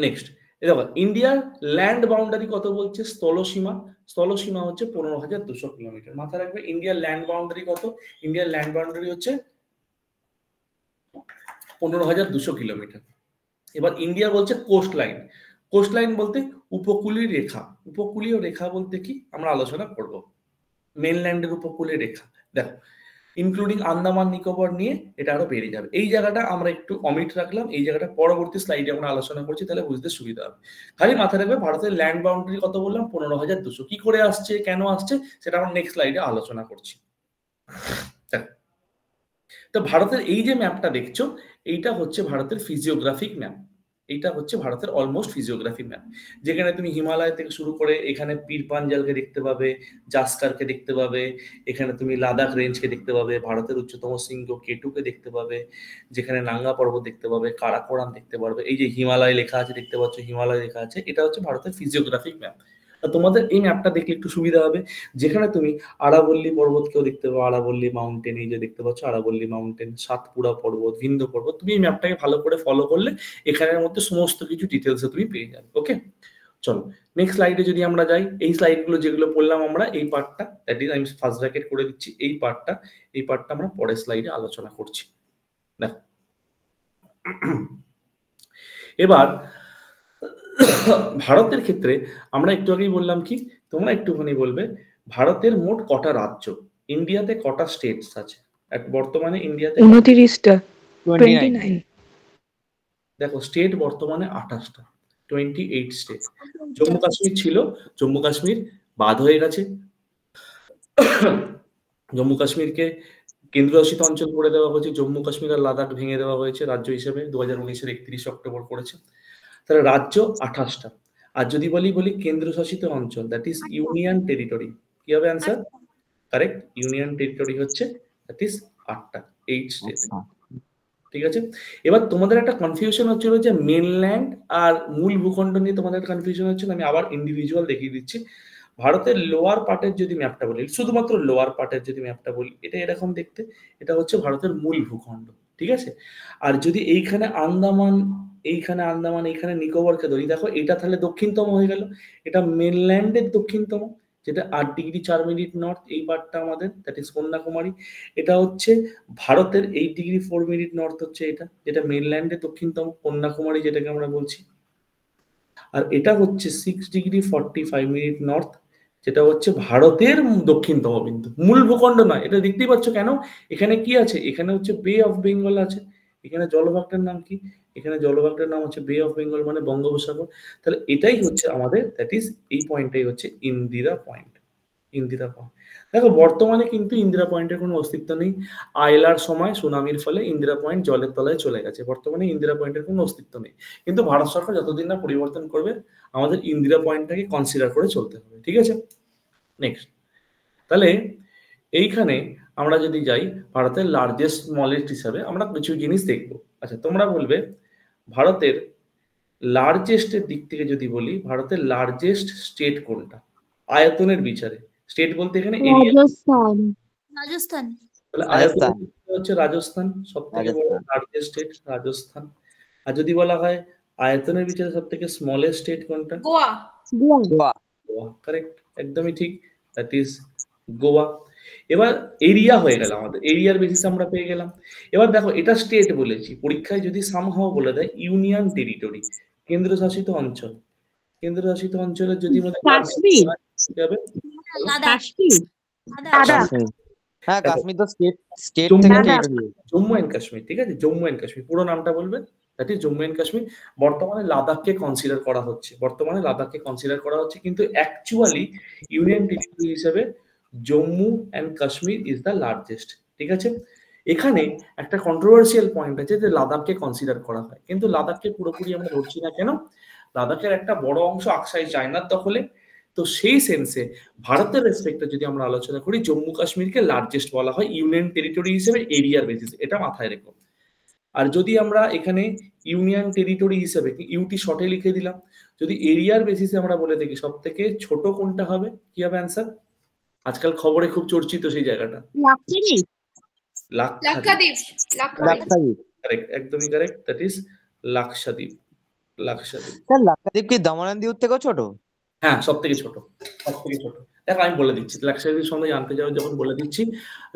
নেক্সট দেখো ইন্ডিয়ার ল্যান্ড বাউন্ডারি কত বলছে স্থলসীমা স্থলসীমা হচ্ছে পনেরো হাজার দুশো কিলোমিটার মাথায় রাখবে ইন্ডিয়ার ল্যান্ড বাউন্ডারি কত ইন্ডিয়ার ল্যান্ড বাউন্ডারি হচ্ছে পনেরো হাজার দুশো কিলোমিটার এবার ইন্ডিয়া বলছে কোস্ট লাইন কোস্ট লাইন বলতে উপকূলীয় রেখা উপকূলীয় রেখা বলতে কি আমরা আলোচনা করব মেনল্যান্ডের উপকূলে রেখা দেখো ইনক্লুডিং আন্দামান নিকোবর নিয়ে এটা আরো বেড়ে যাবে এই জায়গাটা আমরা একটু অমিট রাখলাম এই জায়গাটা পরবর্তী স্লাইডে আমরা আলোচনা করছি তাহলে বুঝতে সুবিধা হবে খালি মাথায় রাখবে ভারতের ল্যান্ড বাউন্ডারি কত বললাম পনেরো হাজার দুশো কি করে আসছে কেন আসছে সেটা আমরা নেক্সট স্লাইডে আলোচনা করছি তো ভারতের এই যে ম্যাপটা দেখছো এইটা হচ্ছে ভারতের ফিজিওগ্রাফিক ম্যাপ এটা হচ্ছে ভারতের অলমোস্ট ফিজিওগ্রাফি ম্যাপ যেখানে তুমি হিমালয় থেকে শুরু করে এখানে পীর পাঞ্জালকে দেখতে পাবে জাস্কারকে দেখতে পাবে এখানে তুমি লাদাখ রেঞ্জকে দেখতে পাবে ভারতের উচ্চতম সিংহ কেটুকে দেখতে পাবে যেখানে নাঙ্গা পর্বত দেখতে পাবে কারাকোরাম দেখতে পারবে এই যে হিমালয় লেখা আছে দেখতে পাচ্ছ হিমালয় লেখা আছে এটা হচ্ছে ভারতের ফিজিওগ্রাফিক ম্যাপ তোমাদের এই ম্যাপটা দেখলে একটু সুবিধা হবে যেখানে তুমি আরাবল্লী পর্বতকেও দেখতে পাবো আরাবল্লী মাউন্টেন এই যে দেখতে পাচ্ছ আরাবল্লী মাউন্টেন সাতপুরা পর্বত বিন্দু পর্বত তুমি এই ম্যাপটাকে ভালো করে ফলো করলে এখানের মধ্যে সমস্ত কিছু ডিটেলসে তুমি পেয়ে যাবে ওকে চলো নেক্সট স্লাইডে যদি আমরা যাই এই স্লাইডগুলো যেগুলো পড়লাম আমরা এই পার্টটা দ্যাট ইজ আমি ফার্স্ট ব্র্যাকেট করে দিচ্ছি এই পার্টটা এই পার্টটা আমরা পরের স্লাইডে আলোচনা করছি দেখো এবার ভারতের ক্ষেত্রে আমরা একটু আগেই বললাম কি তোমরা একটুখানি বলবে ভারতের মোট কটা রাজ্য ইন্ডিয়াতে কটা স্টেটস আছে এক বর্তমানে ইন্ডিয়াতে উনত্রিশটা দেখো স্টেট বর্তমানে আঠাশটা twenty eight state Jammu Kashmir ছিল জম্মু কাশ্মীর বাদ হয়ে গেছে জম্মু কাশ্মীরকে কেন্দ্রশাসিত অঞ্চল করে দেওয়া হয়েছে জম্মু কাশ্মীর আর লাদাখ ভেঙে দেওয়া হয়েছে রাজ্য হিসেবে দু হাজার উনিশের একত্রিশ অক্টোবর করেছে তাহলে রাজ্য আঠাশটা আর যদি বলি বলি কেন্দ্রশাসিত অঞ্চল দ্যাট ইজ ইউনিয়ন টেরিটরি কি হবে অ্যান্সার কারেক্ট ইউনিয়ন টেরিটরি হচ্ছে দ্যাট ইজ আটটা এইট স্টেট আচ্ছা। ঠিক আছে এবার তোমাদের একটা কনফিউশন হচ্ছিল যে মেনল্যান্ড আর মূল ভূখণ্ড নিয়ে তোমাদের কনফিউশন হচ্ছে আমি আবার ইন্ডিভিজুয়াল দেখিয়ে দিচ্ছি ভারতের লোয়ার পার্টের যদি ম্যাপটা বলি শুধুমাত্র লোয়ার পার্টের যদি ম্যাপটা বলি এটা এরকম দেখতে এটা হচ্ছে ভারতের মূল ভূখণ্ড ঠিক আছে আর যদি এইখানে আন্দামান এইখানে আন্দামান এইখানে নিকোবরকে ধরি দেখো এটা তাহলে দক্ষিণতম হয়ে গেল এটা মেনল্যান্ডের দক্ষিণতম যেটা আট ডিগ্রি চার মিনিট নর্থ এই পার্টটা আমাদের দ্যাট ইজ কন্যাকুমারী এটা হচ্ছে ভারতের eight degree four minute north হচ্ছে এটা যেটা মেনল্যান্ডের দক্ষিণতম কন্যাকুমারী যেটাকে আমরা বলছি আর এটা হচ্ছে six degree forty five minute north যেটা হচ্ছে ভারতের দক্ষিণতম বিন্দু মূল ভূখণ্ড নয় এটা দেখতেই পাচ্ছ কেন এখানে কি আছে এখানে হচ্ছে বে অফ বেঙ্গল আছে এখানে জলভাগটার নাম কি এখানে জলবাগটার নাম হচ্ছে বে অফ বেঙ্গল মানে বঙ্গোপসাগর তাহলে এটাই হচ্ছে আমাদের দ্যাট ইজ এই পয়েন্টটাই হচ্ছে ইন্দিরা পয়েন্ট ইন্দিরা পয়েন্ট দেখো বর্তমানে কিন্তু ইন্দিরা পয়েন্টের কোনো অস্তিত্ব নেই আইলার সময় সুনামির ফলে ইন্দিরা পয়েন্ট জলের তলায় চলে গেছে বর্তমানে ইন্দিরা পয়েন্টের কোনো অস্তিত্ব নেই কিন্তু ভারত সরকার যতদিন না পরিবর্তন করবে আমাদের ইন্দিরা পয়েন্টটাকে কনসিডার করে চলতে হবে ঠিক আছে নেক্সট তাহলে এইখানে আমরা যদি যাই ভারতের লার্জেস্ট মলেস্ট হিসাবে আমরা কিছু জিনিস দেখবো আচ্ছা তোমরা বলবে ভারতের লার্জেস্টের দিক থেকে যদি বলি ভারতের লার্জেস্ট স্টেট কোনটা আয়তনের বিচারে স্টেট বলতে এখানে রাজস্থান রাজস্থান রাজস্থান হচ্ছে রাজস্থান সবথেকে বড় লার্জেস্ট স্টেট রাজস্থান আর যদি বলা হয় আয়তনের বিচারে সবথেকে স্মলেস্ট স্টেট কোনটা গোয়া গোয়া গোয়া কারেক্ট একদমই ঠিক দ্যাট ইজ গোয়া এবার এরিয়া হয়ে গেল আমাদের এরিয়ার বেসিসে আমরা পেয়ে গেলাম এবার দেখো এটা স্টেট বলেছি পরীক্ষায় যদি সামহাও বলে দেয় ইউনিয়ন টেরিটরি কেন্দ্রশাসিত অঞ্চল কেন্দ্রশাসিত অঞ্চলের যদি হ্যাঁ, জম্মু এন্ড কাশ্মীর ঠিক আছে জম্মু এন্ড কাশ্মীর পুরো নামটা বলবেন that is Jammu and Kashmir বর্তমানে লাদাখকে কনসিডার করা হচ্ছে বর্তমানে লাদাখকে কনসিডার করা হচ্ছে কিন্তু অ্যাকচুয়ালি ইউনিয়ন টেরিটরি হিসেবে Jammu and Kashmir is the largest ঠিক আছে এখানে একটা কন্ট্রোভার্সিয়াল পয়েন্ট আছে যে লাদাখকে কনসিডার করা হয় কিন্তু লাদাখকে পুরোপুরি আমরা ধরছি না কেন লাদাখের একটা বড় অংশ আকসাই চায়নার দখলে তো সেই সেন্সে ভারতের রেসপেক্টে যদি আমরা আলোচনা করি জম্মু কাশ্মীরকে লার্জেস্ট বলা হয় ইউনিয়ন টেরিটরি হিসেবে এরিয়ার বেসিস এটা মাথায় রেখো আর যদি আমরা এখানে ইউনিয়ন টেরিটরি হিসেবে ইউটি শর্টে লিখে দিলাম যদি এরিয়ার বেসিসে আমরা বলে থাকি সব থেকে ছোট কোনটা হবে কি হবে অ্যান্সার আজকাল খবরে খুব চর্চিত সেই জায়গাটা একদমই correct that is Lakshadweep Lakshadweep sir Lakshadweep কি দমনদ্বীপ থেকে ছোট হ্যাঁ সব থেকে ছোট সব থেকে ছোট দেখ আমি বলে দিচ্ছি লাক্ষাদ্বীপ সঙ্গে জানতে যাও যখন বলে দিচ্ছি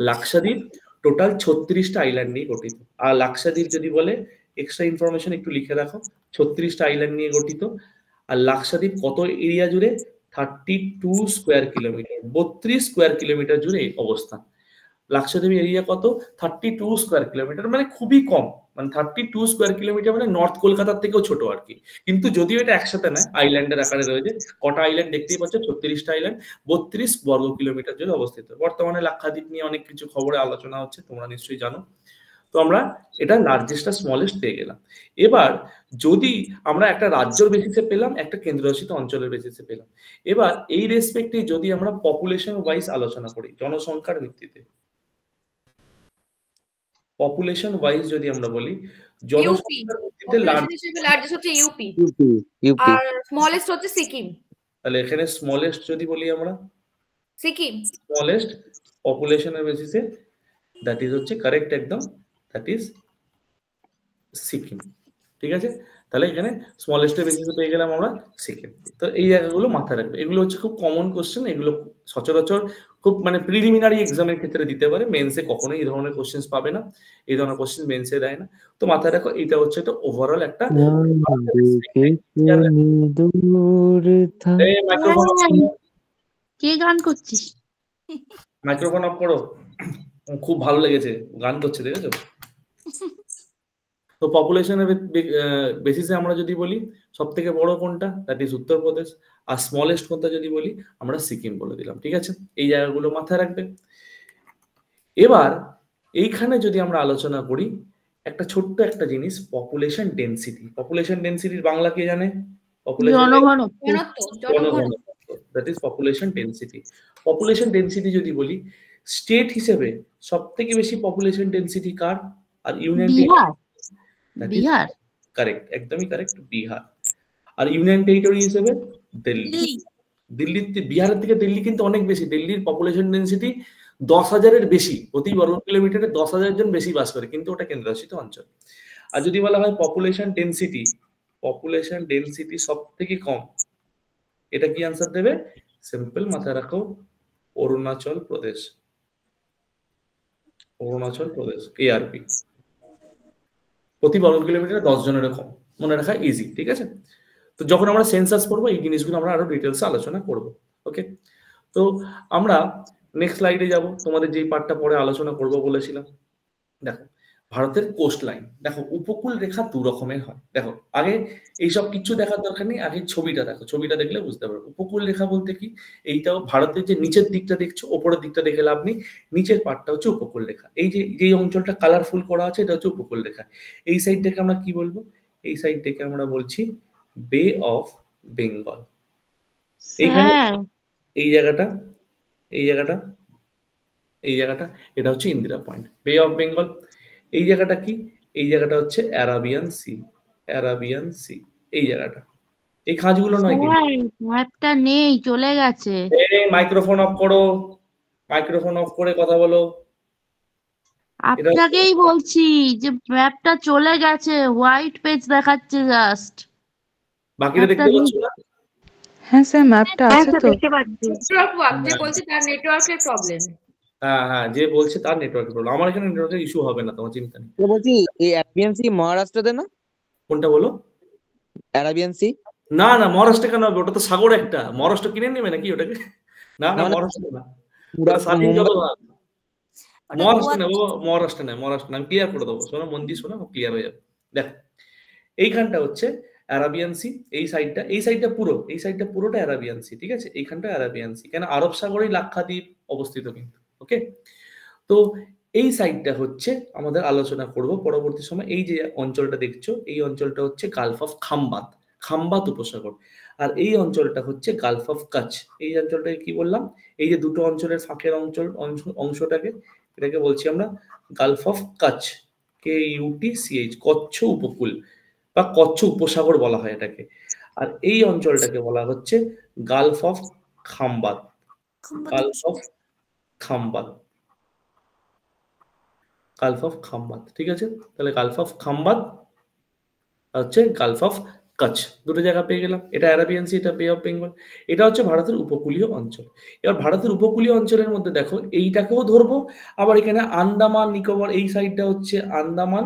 লাক্ষাদ্বীপ টোটাল ছত্রিশটা আইল্যান্ড নিয়ে গঠিত আর লাক্ষাদ্বীপ যদি বলে এক্সট্রা ইনফরমেশন একটু লিখে রাখো ছত্রিশটা আইল্যান্ড নিয়ে গঠিত আর লাক্ষাদ্বীপ কত এরিয়া জুড়ে থার্টি টু স্কোয়ার কিলোমিটার বত্রিশ স্কোয়ার কিলোমিটার জুড়ে অবস্থান লাক্ষাদ্বীপ এরিয়া কত থার্টি টু স্কোয়ার কিলোমিটার মানে খুবই কম মানে থার্টি টু স্কোয়ার কিলোমিটার মানে নর্থ কলকাতার থেকেও ছোট আর কি কিন্তু যদিও এটা একসাথে নয় আইল্যান্ডের আকারে রয়েছে কটা আইল্যান্ড দেখতেই পাচ্ছ ছত্রিশটা আইল্যান্ড বত্রিশ বর্গ কিলোমিটার জুড়ে অবস্থিত বর্তমানে লাক্ষাদ্বীপ নিয়ে অনেক কিছু খবরে আলোচনা হচ্ছে তোমরা নিশ্চয়ই জানো তো আমরা এটা লার্জেস্ট আর স্মলেস্ট পেয়ে গেলাম এবার যদি আমরা একটা রাজ্যর বেসিসে পেলাম একটা কেন্দ্রশাসিত অঞ্চলের বেসিসে পেলাম এবার এই রেসপেক্টে যদি আমরা পপুলেশন ওয়াইজ আলোচনা করি জনসংখ্যার ভিত্তিতে পপুলেশন ওয়াইজ যদি আমরা বলি জনসংখ্যার ভিত্তিতে লার্জেস্ট হচ্ছে ইউপি আর স্মলেস্ট হচ্ছে সিকিম তাহলে এখানে স্মলেস্ট যদি বলি আমরা সিকিম স্মলেস্ট পপুলেশনের বেসিসে দ্যাট ইজ হচ্ছে কারেক্ট একদম দ্যাট ইজ সিকিম ঠিক আছে তাহলে এখানে স্মল বেসিসে পেয়ে গেলাম আমরা সিকিম তো এই জায়গাগুলো মাথায় রাখবে এগুলো হচ্ছে খুব কমন কোশ্চেন এগুলো সচরাচর খুব মানে প্রিলিমিনারি এক্সামের ক্ষেত্রে দিতে পারে মেন্সে কখনোই এই ধরনের কোশ্চেন পাবে না এই ধরনের কোশ্চেন মেন্সে দেয় না তো মাথায় রাখো এটা হচ্ছে একটা ওভারঅল একটা কে গান করছিস মাইক্রোফোন অফ করো খুব ভালো লেগেছে গান করছে দেখেছো তো পপুলেশনের বেসিসে আমরা যদি বলি সব থেকে বড় কোনটা দ্যাট ইজ উত্তরপ্রদেশ আর স্মলেস্ট কোনটা যদি বলি আমরা সিকিম বলে দিলাম ঠিক আছে এই জায়গাগুলো মাথায় রাখবে এবার এইখানে যদি আমরা আলোচনা করি একটা ছোট্ট একটা জিনিস পপুলেশন ডেন্সিটি পপুলেশন ডেন্সিটির বাংলা কে জানে that is population density population density যদি বলি স্টেট হিসেবে সব থেকে বেশি পপুলেশন ডেন্সিটি কার আর ইউনিয়ন Bihar. Bihar. কারেক্ট একদমই কারেক্ট বিহার আর ইউনিয়ন টেরিটরি হিসেবে দিল্লি দিল্লির বিহারের থেকে দিল্লি কিন্তু অনেক বেশি দিল্লির পপুলেশন ডেন্সিটি দশ হাজারের বেশি প্রতি বর্গ কিলোমিটারে দশ হাজার জন বেশি বাস করে কিন্তু ওটা কেন্দ্রশাসিত অঞ্চল আর যদি বলা হয় পপুলেশন ডেন্সিটি পপুলেশন ডেন্সিটি সব থেকে কম এটা কি আনসার দেবে সিম্পল মাথায় রাখো অরুণাচল প্রদেশ অরুণাচল প্রদেশ এআরপি প্রতি বর্গ কিলোমিটারে দশ জনের কম মনে রাখা ইজি ঠিক আছে তো যখন আমরা সেন্সাস করবো এই জিনিসগুলো আমরা আরো ডিটেলস আলোচনা করব ওকে তো আমরা নেক্সট স্লাইডে যাব তোমাদের যেই পার্টটা পরে আলোচনা করব বলেছিলাম দেখো ভারতের কোস্ট লাইন দেখো উপকূল রেখা দু রকমের হয় দেখো আগে এইসব কিছু দেখার দরকার নেই আগে ছবিটা দেখো ছবিটা দেখলে বুঝতে পারবে উপকূল রেখা বলতে কি এইটাও ভারতের যে নিচের দিকটা দেখছো ওপরের দিকটা দেখে লাভ নেই নিচের পার্টটা হচ্ছে উপকূল রেখা এই যে যেই অঞ্চলটা কালারফুল করা আছে এটা হচ্ছে উপকূল রেখা এই সাইড থেকে আমরা কি বলবো এই সাইড থেকে আমরা বলছি বে অফ বেঙ্গল এইখানে হ্যাঁ। এই জায়গাটা এই জায়গাটা এই জায়গাটা এটা হচ্ছে Indira point bay of Bengal এই জায়গাটা কি এই জায়গাটা হচ্ছে অ্যারাবিয়ান সি অ্যারাবিয়ান সি এই জায়গাটা এই খাঁজগুলো নয় কি ম্যাপটা নেই চলে গেছে এই মাইক্রোফোন অফ করো মাইক্রোফোন অফ করে কথা বলো আপনাকেই বলছি যে ম্যাপটা চলে গেছে হোয়াইট পেজ দেখাচ্ছে জাস্ট বাকিটা দেখতে পাচ্ছ না হ্যাঁ স্যার ম্যাপটা আছে তো দেখতে পাচ্ছি আপনি হ্যাঁ। বলছেন তার নেটওয়ার্কের প্রবলেম হ্যাঁ হ্যাঁ যে বলছে তার নেটওয়ার্ক প্রবলেম আমার এখানে নেটওয়ার্কের ইস্যু হবে না তোমার চিন্তা নেই তো বলছি এই মহারাষ্ট্রতে না কোনটা বলো না না কেন হবে ওটা তো সাগর একটা মহারাষ্ট্র কিনে নেবে নাকি ওটাকে না না মহারাষ্ট্র না পুরা সালিন মহারাষ্ট্র না মহারাষ্ট্র মহারাষ্ট্র ক্লিয়ার করে দেবো শোনা মন দিয়ে শোনা ক্লিয়ার হয়ে যাবে দেখ এইখানটা হচ্ছে অ্যারাবিয়ান সি এই সাইডটা এই সাইডটা পুরো এই সাইডটা পুরোটা অ্যারাবিয়ান সি ঠিক আছে এইখানটা অ্যারাবিয়ান সি কেন আরব সাগরেই লাক্ষাদ্বীপ অবস্থিত কিন্তু ওকে তো এই সাইডটা হচ্ছে আমাদের আলোচনা করব পরবর্তী সময় এই যে অঞ্চলটা দেখছো এই অঞ্চলটা হচ্ছে গালফ অফ খাম্বাত খাম্বাত উপসাগর আর এই অঞ্চলটা হচ্ছে গালফ অফ কাচ এই অঞ্চলটাকে কি বললাম এই যে দুটো অঞ্চলের ফাঁকের অঞ্চল অংশটাকে এটাকে বলছি আমরা গালফ অফ কাচ কে ইউটি সিএইচ কচ্ছ উপকূল বা কচ্ছ উপসাগর বলা হয় এটাকে আর এই অঞ্চলটাকে বলা হচ্ছে gulf of Khambhat gulf of Khambhat gulf of Khambhat ঠিক আছে তাহলে গালফ অফ খাম্বাত হচ্ছে গালফ অফ কচ্ছ দুটো জায়গা পেয়ে গেলাম এটা অ্যারাবিয়ান সি এটা বে অফ বেঙ্গল এটা হচ্ছে ভারতের উপকূলীয় অঞ্চল এবার ভারতের উপকূলীয় অঞ্চলের মধ্যে দেখো এইটাকেও ধরবো আবার এখানে আন্দামান নিকোবর এই সাইডটা হচ্ছে আন্দামান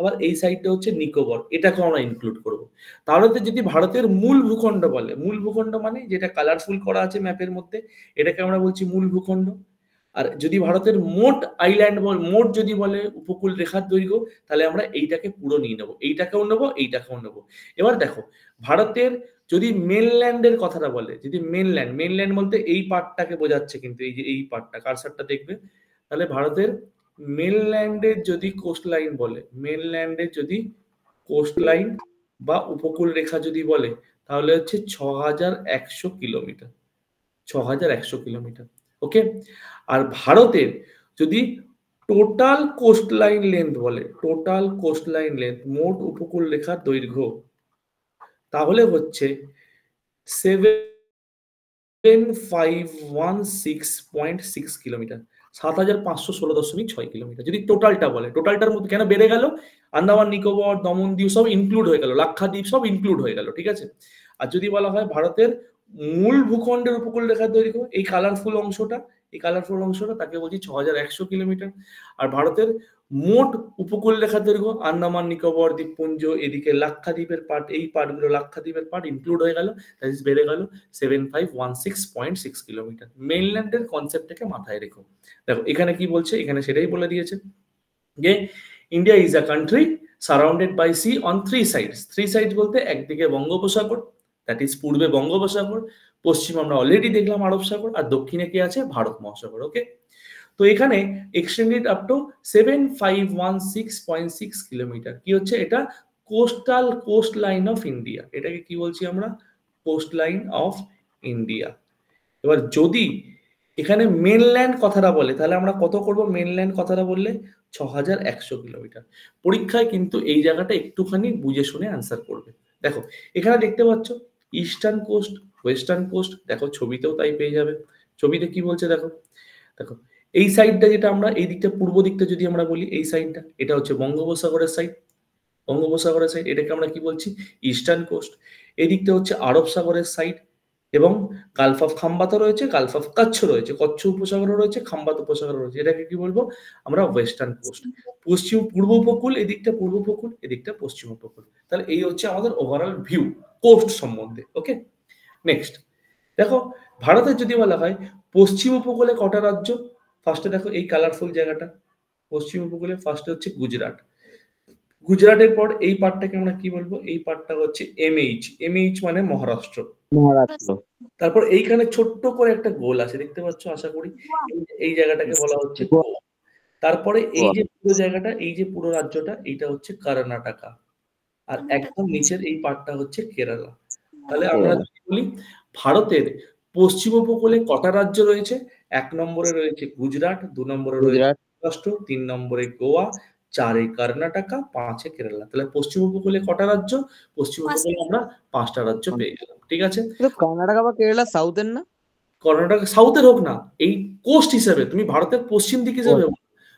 আবার এই সাইডটা হচ্ছে নিকোবর এটাকে আমরা ইনক্লুড করব তাহলে তো যদি ভারতের মূল ভূখণ্ড বলে মূল ভূখণ্ড মানে যেটা কালারফুল করা আছে ম্যাপের মধ্যে এটাকে আমরা বলছি মূল ভূখণ্ড আর যদি ভারতের মোট আইল্যান্ড বল মোট যদি বলে উপকূল রেখার দৈর্ঘ্য তাহলে আমরা এইটাকে পুরো নিয়ে নেবো এইটাকেও নেবো এইটাকেও নেবো এবার দেখো ভারতের যদি মেনল্যান্ডের কথাটা বলে যদি মেনল্যান্ড মেনল্যান্ড বলতে এই পার্টটাকে বোঝাচ্ছে কিন্তু এই যে এই পার্টটা কারসারটা দেখবে তাহলে ভারতের মেনল্যান্ডের যদি কোস্ট লাইন বলে মেনল্যান্ডের যদি কোস্ট লাইন বা উপকূল রেখা যদি বলে তাহলে হচ্ছে ছ হাজার একশো কিলোমিটার ছ হাজার একশো কিলোমিটার ওকে আর ভারতের যদি টোটাল কোস্ট লাইন লেন্থ বলে টোটাল কোস্ট লাইন লেন্থ মোট উপকূল রেখার দৈর্ঘ্য তাহলে হচ্ছে seven five one six point six kilometre সাত হাজার পাঁচশো ষোলো দশমিক ছয় কিলোমিটার যদি টোটালটা বলে টোটালটার মধ্যে কেন বেড়ে গেল আন্দামান নিকোবর দমন দ্বীপ সব ইনক্লুড হয়ে গেল লাক্ষাদ্বীপ সব ইনক্লুড হয়ে গেল ঠিক আছে আর যদি বলা হয় ভারতের মূল ভূখণ্ডের উপকূল রেখা দৈর্ঘ্য এই কালারফুল অংশটা এই কালারফুল অংশটা তাকে বলছি ছ হাজার একশো কিলোমিটার আর ভারতের মোট উপকূল রেখা দৈর্ঘ্য আন্দামান নিকোবর দ্বীপপুঞ্জ এদিকে লাক্ষাদ্বীপের পার্ট এই পার্টগুলো লাক্ষাদ্বীপের পার্ট ইনক্লুড হয়ে গেল দ্যাট ইজ বেড়ে গেল seven five one six point six kilometre মেইনল্যান্ডের কনসেপ্টটাকে মাথায় রেখো দেখো এখানে কি বলছে এখানে সেটাই বলে দিয়েছে যে India is a country surrounded by sea on three sides three side বলতে একদিকে বঙ্গোপসাগর দ্যাট ইজ পূর্বে বঙ্গোপসাগর পশ্চিমে আমরা অলরেডি দেখলাম আরব সাগর আর দক্ষিণে কি আছে ভারত মহাসাগর ওকে তো এখানে extended up to seven five one six point six kilometre কি হচ্ছে এটা coastal coastline of India এটাকে কি বলছি আমরা কোস্ট লাইন অফ ইন্ডিয়া এবার যদি এখানে মেনল্যান্ড কথাটা বলে তাহলে আমরা কত করব মেনল্যান্ড কথাটা বললে ছ হাজার একশো কিলোমিটার পরীক্ষায় কিন্তু এই জায়গাটা একটুখানি বুঝে শুনে অ্যান্সার করবে দেখো এখানে দেখতে পাচ্ছ ইস্টার্ন কোস্ট ওয়েস্টার্ন কোস্ট দেখো ছবিতেও তাই পেয়ে যাবে ছবিতে কি বলছে দেখো দেখো এই সাইডটা যেটা আমরা এই দিকটা পূর্ব দিকটা যদি আমরা বলি এই সাইডটা এটা হচ্ছে বঙ্গোপসাগরের সাইড বঙ্গোপসাগরের সাইড এটাকে আমরা কি বলছি ইস্টার্ন কোস্ট এই দিকটা হচ্ছে আরব সাগরের সাইড এবং গালফ অফ খাম্বাতা রয়েছে গালফ অফ কচ্ছ রয়েছে কচ্ছ উপসাগর রয়েছে খাম্বাত উপসাগর রয়েছে এটাকে কি বলবো আমরা ওয়েস্টার্ন কোস্ট পশ্চিম পূর্ব উপকূল এদিকটা পূর্ব উপকূল এদিকটা পশ্চিম উপকূল তাহলে এই হচ্ছে আমাদের ওভারঅল ভিউ পোস্ট সম্বন্ধে ওকে নেক্সট দেখো ভারতের যদি বলা হয় পশ্চিম উপকূলে কটা রাজ্য ফার্স্টে দেখো এই কালারফুল জায়গাটা পশ্চিম উপকূলে ফার্স্টে হচ্ছে গুজরাট গুজরাটের পর এই পার্টটাকে আমরা কি বলবো এই পার্টটা হচ্ছে এমএইচ এমএইচ মানে মহারাষ্ট্র মহারাষ্ট্র তারপর এইখানে ছোট্ট করে একটা গোল আছে দেখতে পাচ্ছ আশা করি এই জায়গাটাকে বলা হচ্ছে তারপরে এই যে পুরো জায়গাটা এই যে পুরো রাজ্যটা এইটা হচ্ছে কর্ণাটকা আর আচ্ছা। একদম নিচের এই পার্টটা হচ্ছে কেরালা তাহলে আচ্ছা। আমরা যদি বলি ভারতের পশ্চিম উপকূলে কটা রাজ্য রয়েছে এক নম্বরে রয়েছে গুজরাট দু নম্বরে রয়েছে মহারাষ্ট্র তিন নম্বরে গোয়া চারে কর্ণাটকা পাঁচে কেরালা তাহলে পশ্চিম উপকূলে কটা রাজ্য পশ্চিম উপকূলে আমরা পাঁচটা রাজ্য পেয়ে আচ্ছা। গেলাম ঠিক আছে কর্ণাটকা বা কেরালা সাউথের না কর্ণাটক সাউথের হোক না এই কোস্ট হিসেবে তুমি ভারতের পশ্চিম দিক হিসেবে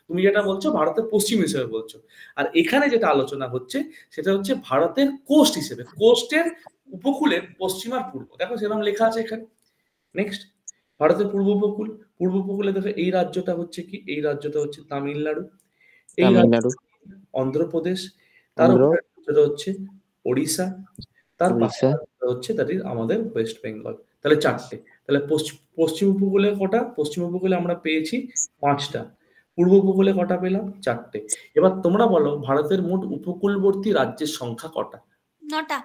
তুমি যেটা বলছো ভারতের পশ্চিম হিসেবে বলছো আর এখানে যেটা আলোচনা হচ্ছে সেটা হচ্ছে ভারতের কোস্ট হিসেবে কোস্টের উপকূলে পশ্চিম আর পূর্ব দেখো সেরকম লেখা আছে এখানে নেক্সট ভারতের পূর্ব উপকূল পূর্ব উপকূলে দেখো এই রাজ্যটা হচ্ছে কি এই রাজ্যটা হচ্ছে তামিলনাড়ু এই অন্ধ্রপ্রদেশ তার উপরে হচ্ছে ওড়িশা তার পাশে হচ্ছে দ্যাট আমাদের ওয়েস্ট বেঙ্গল তাহলে চারটে তাহলে পশ্চিম উপকূলে কটা পশ্চিম উপকূলে আমরা পেয়েছি পাঁচটা পূর্ব উপকূলে কটা পেলাম চারটে এবার তোমরা বলো ভারতের মোট উপকূলবর্তী রাজ্যের সংখ্যা কটা নটা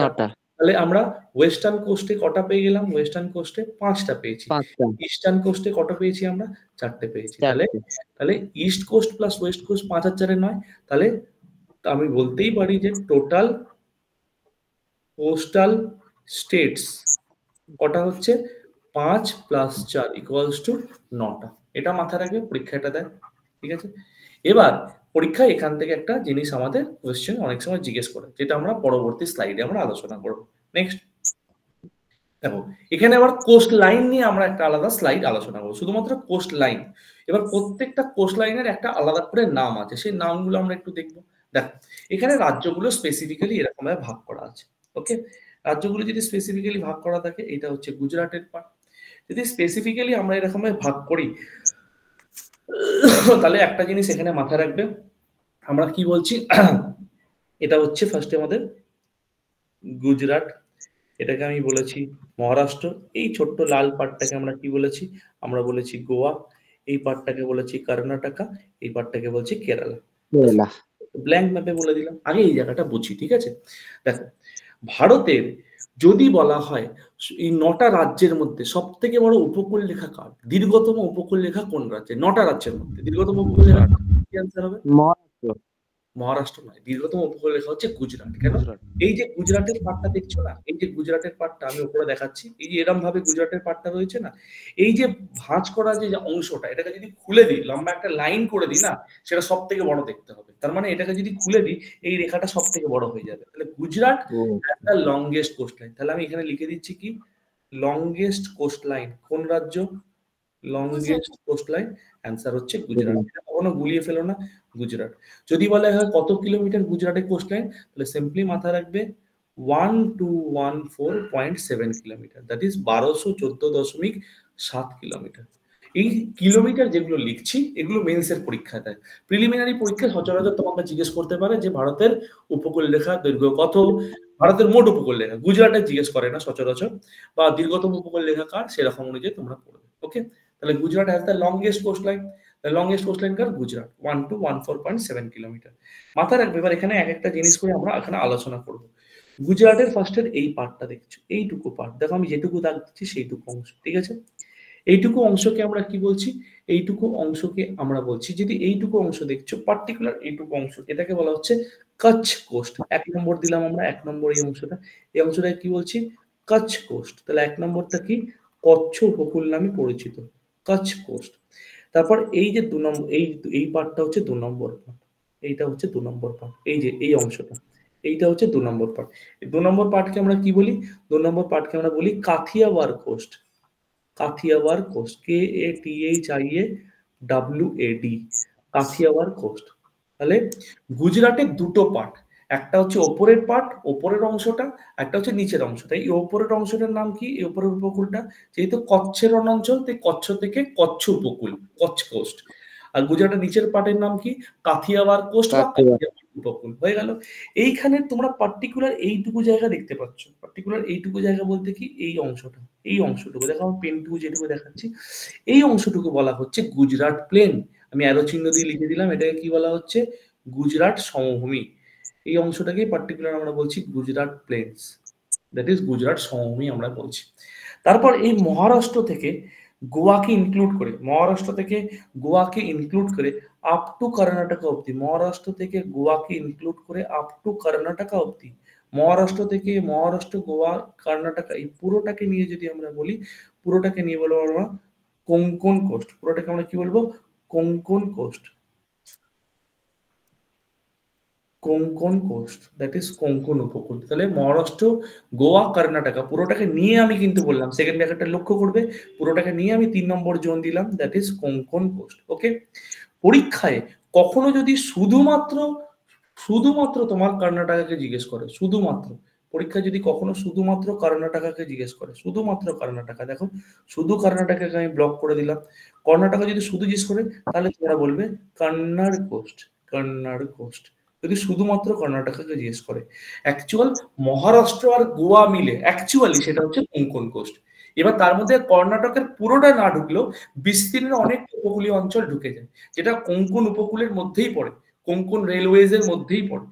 নটা তাহলে আমরা ওয়েস্টার্ন কোস্টে কটা পেয়ে গেলাম ওয়েস্টার্ন কোস্টে পাঁচটা পেয়েছি ইস্টার্ন কোস্টে কটা পেয়েছি আমরা চারটে পেয়েছি তাহলে তাহলে east coast plus west coast পাঁচ হাজারে নয় তাহলে আমি বলতেই পারি যে টোটাল কোস্টাল স্টেটস কটা হচ্ছে পাঁচ প্লাস চার ইকুয়ালস টু নটা এটা মাথায় রাখবে পরীক্ষাটা দেয় ঠিক আছে এবার পরীক্ষায় এখান থেকে একটা জিনিস আমাদের কোয়েশ্চেন অনেক সময় জিজ্ঞেস করে যেটা আমরা পরবর্তী স্লাইডে আমরা আলোচনা করব নেক্সট দেখো এখানে আবার কোস্ট লাইন নিয়ে আমরা একটা আলাদা স্লাইড আলোচনা করবো শুধুমাত্র কোস্ট লাইন এবার প্রত্যেকটা কোস্ট লাইনের একটা আলাদা করে নাম আছে সেই নামগুলো আমরা একটু দেখবো দেখ এখানে রাজ্যগুলো স্পেসিফিক্যালি এরকম ভাগ করা আছে ওকে রাজ্যগুলো যদি স্পেসিফিক্যালি ভাগ করা থাকে এটা হচ্ছে গুজরাটের পার্ট যদি স্পেসিফিক্যালি আমরা এরকমভাবে ভাগ করি তাহলে একটা জিনিস এখানে মাথায় রাখবে আমরা কি বলছি এটা হচ্ছে ফার্স্টে আমাদের গুজরাট এটাকে আমি বলেছি মহারাষ্ট্র এই ছোট্ট লাল পাটটাকে আমরা কি বলেছি আমরা বলেছি গোয়া এই পাটটাকে বলেছি কর্ণাটকা এই পাটটাকে বলছি কেরালা ব্ল্যাঙ্ক ম্যাপে বলে দিলাম আগে এই জায়গাটা বুঝি ঠিক আছে দেখো ভারতের যদি বলা হয় এই নটা রাজ্যের মধ্যে সব থেকে বড় উপকূল লেখা কার দীর্ঘতম উপকূল লেখা কোন রাজ্যে নটা রাজ্যের মধ্যে দীর্ঘতম উপকূল লেখা হবে মহারাষ্ট্র নয় দীর্ঘতম উপকূলরেখা হচ্ছে গুজরাট কেন এই যে গুজরাটের পাটটা দেখছো না এই যে গুজরাটের পাটটা আমি উপরে দেখাচ্ছি এই যে এরম ভাবে গুজরাটের পাটটা রয়েছে না এই যে ভাঁজ করা যে অংশটা এটাকে যদি খুলে দিই লম্বা একটা লাইন করে দিই না সেটা সব থেকে বড় দেখতে হবে তার মানে এটাকে যদি খুলে দিই এই রেখাটা সব থেকে বড় হয়ে যাবে তাহলে গুজরাট একটা লংগেস্ট কোস্ট লাইন তাহলে আমি এখানে লিখে দিচ্ছি কি লংগেস্ট কোস্ট লাইন কোন রাজ্য লংগেস্ট কোস্ট লাইন অ্যান্সার হচ্ছে গুজরাট কখনো গুলিয়ে ফেলো না গুজরাট যদি বলা হয় কত কিলোমিটার গুজরাটের কোস্ট লাইন তাহলে সিম্পলি মাথা রাখবে one two one four point seven kilometre that is বারোশো চোদ্দ দশমিক সাত কিলোমিটার এই কিলোমিটার যেগুলো লিখছি এগুলো মেন্সের পরীক্ষা দেয় প্রিলিমিনারি পরীক্ষা সচরাচর তোমাকে জিজ্ঞেস করতে পারে যে ভারতের উপকূল রেখা দৈর্ঘ্য কত ভারতের মোট উপকূল রেখা গুজরাটে জিজ্ঞেস করে না সচরাচর বা দীর্ঘতম উপকূল রেখা কার সেরকম অনুযায়ী তোমরা পড়বে ওকে তাহলে Gujarat has the longest coastline longest coastline Gujarat one two one four point seven kilometre মাথা রাখবে এবার এখানে এক একটা জিনিস করে আমরা এখানে আলোচনা করব গুজরাটের ফার্স্টের এই পার্টটা দেখছো এইটুকু পার্ট দেখো আমি যেটুকু দাগ দিচ্ছি সেইটুকু অংশ ঠিক আছে এইটুকু অংশকে আমরা কি বলছি এইটুকু অংশকে আমরা বলছি যদি এইটুকু অংশ দেখছো পার্টিকুলার এইটুকু অংশ এটাকে বলা হচ্ছে কচ্ছ কোস্ট এক নম্বর দিলাম আমরা এক নম্বর এই অংশটা এই অংশটা কি বলছি কচ্ছ কোস্ট তাহলে এক নম্বরটা কি কচ্ছ উপকূল নামে পরিচিত কচ্ছ কোস্ট তারপর এই যে দু নম্বর এই এই পার্টটা হচ্ছে দু নম্বর পার্ট এইটা হচ্ছে দু নম্বর পার্ট এই যে এই অংশটা এইটা হচ্ছে দু নম্বর পার্ট দু নম্বর পার্টকে আমরা কি বলি দু নম্বর পার্টকে আমরা বলি Kathiawar coast Kathiawar coast K A T H I A W A D Kathiawar coast তাহলে গুজরাটের দুটো পার্ট একটা হচ্ছে ওপরের পার্ট ওপরের অংশটা একটা হচ্ছে নিচের অংশটা এই ওপরের অংশটার নাম কি এই ওপরের উপকূলটা যেহেতু কচ্ছের অঞ্চল তাই কচ্ছ থেকে কচ্ছ উপকূল কচ্ছ কোস্ট আর গুজরাটের নিচের পার্টের নাম কি কাথিয়াবার কোস্ট উপকূল হয়ে গেল এইখানে তোমরা পার্টিকুলার এইটুকু জায়গা দেখতে পাচ্ছ পার্টিকুলার এইটুকু জায়গা বলতে কি এই অংশটা এই অংশটুকু দেখো আমার পেনটুকু যেটুকু দেখাচ্ছি এই অংশটুকু বলা হচ্ছে গুজরাট প্লেন আমি অ্যারো চিহ্ন দিয়ে লিখে দিলাম এটাকে কি বলা হচ্ছে গুজরাট সমভূমি এই অংশটাকেই পার্টিকুলার আমরা বলছি Gujarat plains that is Gujarat সমভূমি আমরা বলছি তারপর এই মহারাষ্ট্র থেকে গোয়াকে ইনক্লুড করে মহারাষ্ট্র থেকে গোয়াকে ইনক্লুড করে আপ টু কর্ণাটকা অবধি মহারাষ্ট্র থেকে গোয়াকে ইনক্লুড করে আপ টু কর্ণাটকা অবধি মহারাষ্ট্র থেকে মহারাষ্ট্র গোয়া কর্ণাটকা এই পুরোটাকে নিয়ে যদি আমরা বলি পুরোটাকে নিয়ে বলবো আমরা কোঙ্কন কোস্ট পুরোটাকে আমরা কি বলবো Konkan coast Konkan coast that is Konkan উপকূল তাহলে মহারাষ্ট্র গোয়া কর্ণাটকা পুরোটাকে নিয়ে আমি কিন্তু বললাম সেকেন্ড ব্যাকেটটা লক্ষ্য করবে পুরোটাকে নিয়ে আমি তিন নম্বর জোন দিলাম that is Konkan coast okay পরীক্ষায় কখনো যদি শুধুমাত্র শুধুমাত্র তোমার কর্ণাটকাকে জিজ্ঞেস করে শুধুমাত্র পরীক্ষা যদি কখনো শুধুমাত্র কর্ণাটকাকে জিজ্ঞেস করে শুধুমাত্র কর্ণাটকা দেখো শুধু কর্ণাটকাকে আমি ব্লক করে দিলাম কর্ণাটকা যদি শুধু জিজ্ঞেস করে তাহলে তোমরা বলবে কন্নাড় কোস্ট কন্নাড় কোস্ট যদি শুধুমাত্র কর্ণাটককে জিজ্ঞেস করে অ্যাকচুয়াল মহারাষ্ট্র আর গোয়া মিলে অ্যাকচুয়ালি সেটা হচ্ছে কোঙ্কন কোস্ট এবার তার মধ্যে কর্ণাটকের পুরোটা না ঢুকলেও বিস্তীর্ণ অনেক উপকূলীয় অঞ্চল ঢুকে যায় যেটা কোঙ্কন উপকূলের মধ্যেই পড়ে কোন কোন রেলওয়েজ এর মধ্যেই পড়ে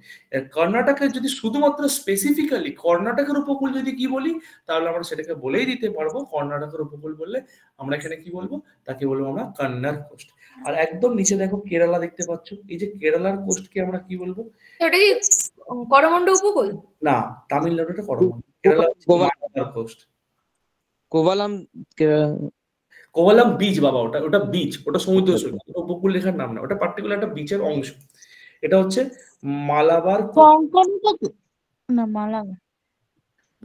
কর্ণাটকে যদি শুধুমাত্র স্পেসিফিক্যালি কর্ণাটকের উপকূল যদি কি বলি তাহলে আমরা সেটাকে বলেই দিতে পারবো কর্ণাটকের উপকূল বললে আমরা এখানে কি বলবো তাকে বলবো আমরা কান্নার কোস্ট আর একদম নিচে দেখো কেরালা দেখতে পাচ্ছ এই যে কেরালার কোস্টকে আমরা কি বলবো করমন্ড উপকূল না এটা করমন্ড কেরালা কোস্ট কোভালাম কোভালাম বীচ বাবা ওটা ওটা বীচ ওটা সমুদ্র উপকূল রেখার নাম না ওটা পার্টিকুলার একটা বীচের অংশ এটা হচ্ছে মালাবার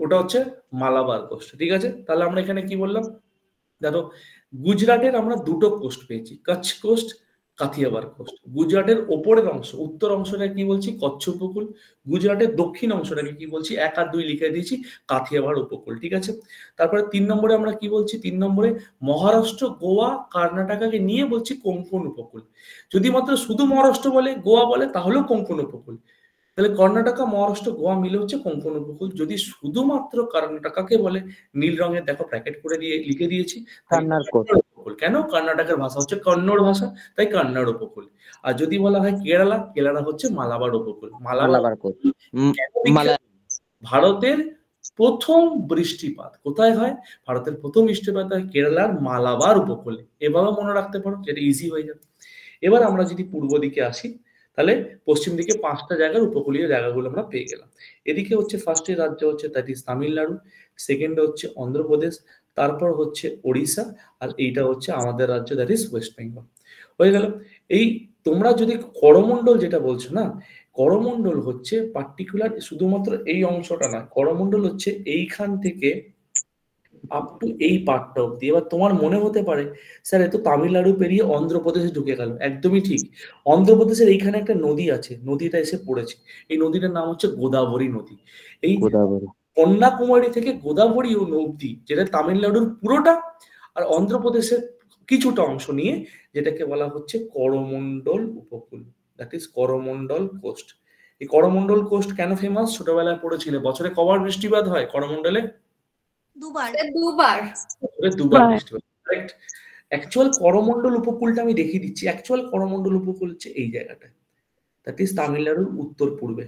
ওটা হচ্ছে মালাবার কোস্ট ঠিক আছে তাহলে আমরা এখানে কি বললাম দেখো গুজরাটের আমরা দুটো কোস্ট পেয়েছি কচ্ছ কোস্ট কাথিয়াবার কোস্ট গুজরাটের ওপরের অংশ উত্তর অংশটা কি বলছি কচ্ছ উপকূল গুজরাটের দক্ষিণ অংশটাকে কি বলছি এক আর দুই লিখে দিয়েছি কাথিয়াবার উপকূল ঠিক আছে তারপরে তিন নম্বরে আমরা কি বলছি তিন নম্বরে মহারাষ্ট্র গোয়া কর্ণাটকাকে নিয়ে বলছি কোঙ্কন উপকূল যদি মাত্র শুধু মহারাষ্ট্র বলে গোয়া বলে তাহলেও কোঙ্কন উপকূল তাহলে কর্ণাটকা মহারাষ্ট্র গোয়া মিলে হচ্ছে কোঙ্কন উপকূল যদি শুধুমাত্র কর্ণাটকাকে বলে নীল রঙের দেখো প্যাকেট করে দিয়ে লিখে দিয়েছি কেন কর্ণাটকের ভাষা হচ্ছে কন্নড় ভাষা তাই কন্নড় উপকূল আর যদি বলা হয় কেরালা কেরালা হচ্ছে মালাবার উপকূল মালাবার ভারতের প্রথম বৃষ্টিপাত কোথায় হয় ভারতের প্রথম বৃষ্টিপাত হয় কেরালার মালাবার উপকূলে এভাবে মনে রাখতে পারো যেটা ইজি হয়ে যাবে এবার আমরা যদি পূর্ব দিকে আসি তাহলে পশ্চিম দিকে পাঁচটা জায়গার উপকূলীয় জায়গাগুলো আমরা পেয়ে গেলাম এদিকে হচ্ছে ফার্স্টে রাজ্য হচ্ছে দ্যাট তামিলনাড়ু সেকেন্ডে হচ্ছে অন্ধ্রপ্রদেশ তারপর হচ্ছে ওড়িশা আর এইটা হচ্ছে আমাদের রাজ্য দ্যাট ইজ ওয়েস্ট বেঙ্গল হয়ে গেল এই তোমরা যদি করমণ্ডল যেটা বলছো না করমণ্ডল হচ্ছে পার্টিকুলার শুধুমাত্র এই অংশটা না করমণ্ডল হচ্ছে এইখান থেকে আপ টু এই পার্টটা অব্দি এবার তোমার মনে হতে পারে স্যার এত তামিলনাড়ু পেরিয়ে অন্ধ্রপ্রদেশে ঢুকে গেল একদমই ঠিক অন্ধ্রপ্রদেশের এইখানে একটা নদী আছে নদীটা এসে পড়েছে এই নদীটার নাম হচ্ছে গোদাবরী নদী এই কন্যাকুমারী থেকে গোদাবরী নদী যেটা তামিলনাড়ুর পুরোটা আর অন্ধ্রপ্রদেশের কিছুটা অংশ নিয়ে যেটাকে বলা হচ্ছে করমন্ডল উপকূল দ্যাট ইজ করমন্ডল কোস্ট এই করমন্ডল কোস্ট কেন ফেমাস ছোটবেলায় পড়েছিলে বছরে কবার বৃষ্টিপাত হয় করমন্ডলে আচ্ছা, করমন্ডল উপকূলটা আমি দেখিয়ে দিচ্ছি অ্যাকচুয়াল করমন্ডল উপকূল হচ্ছে এই জায়গাটা দ্যাট ইজ তামিলনাড়ুর উত্তর পূর্বে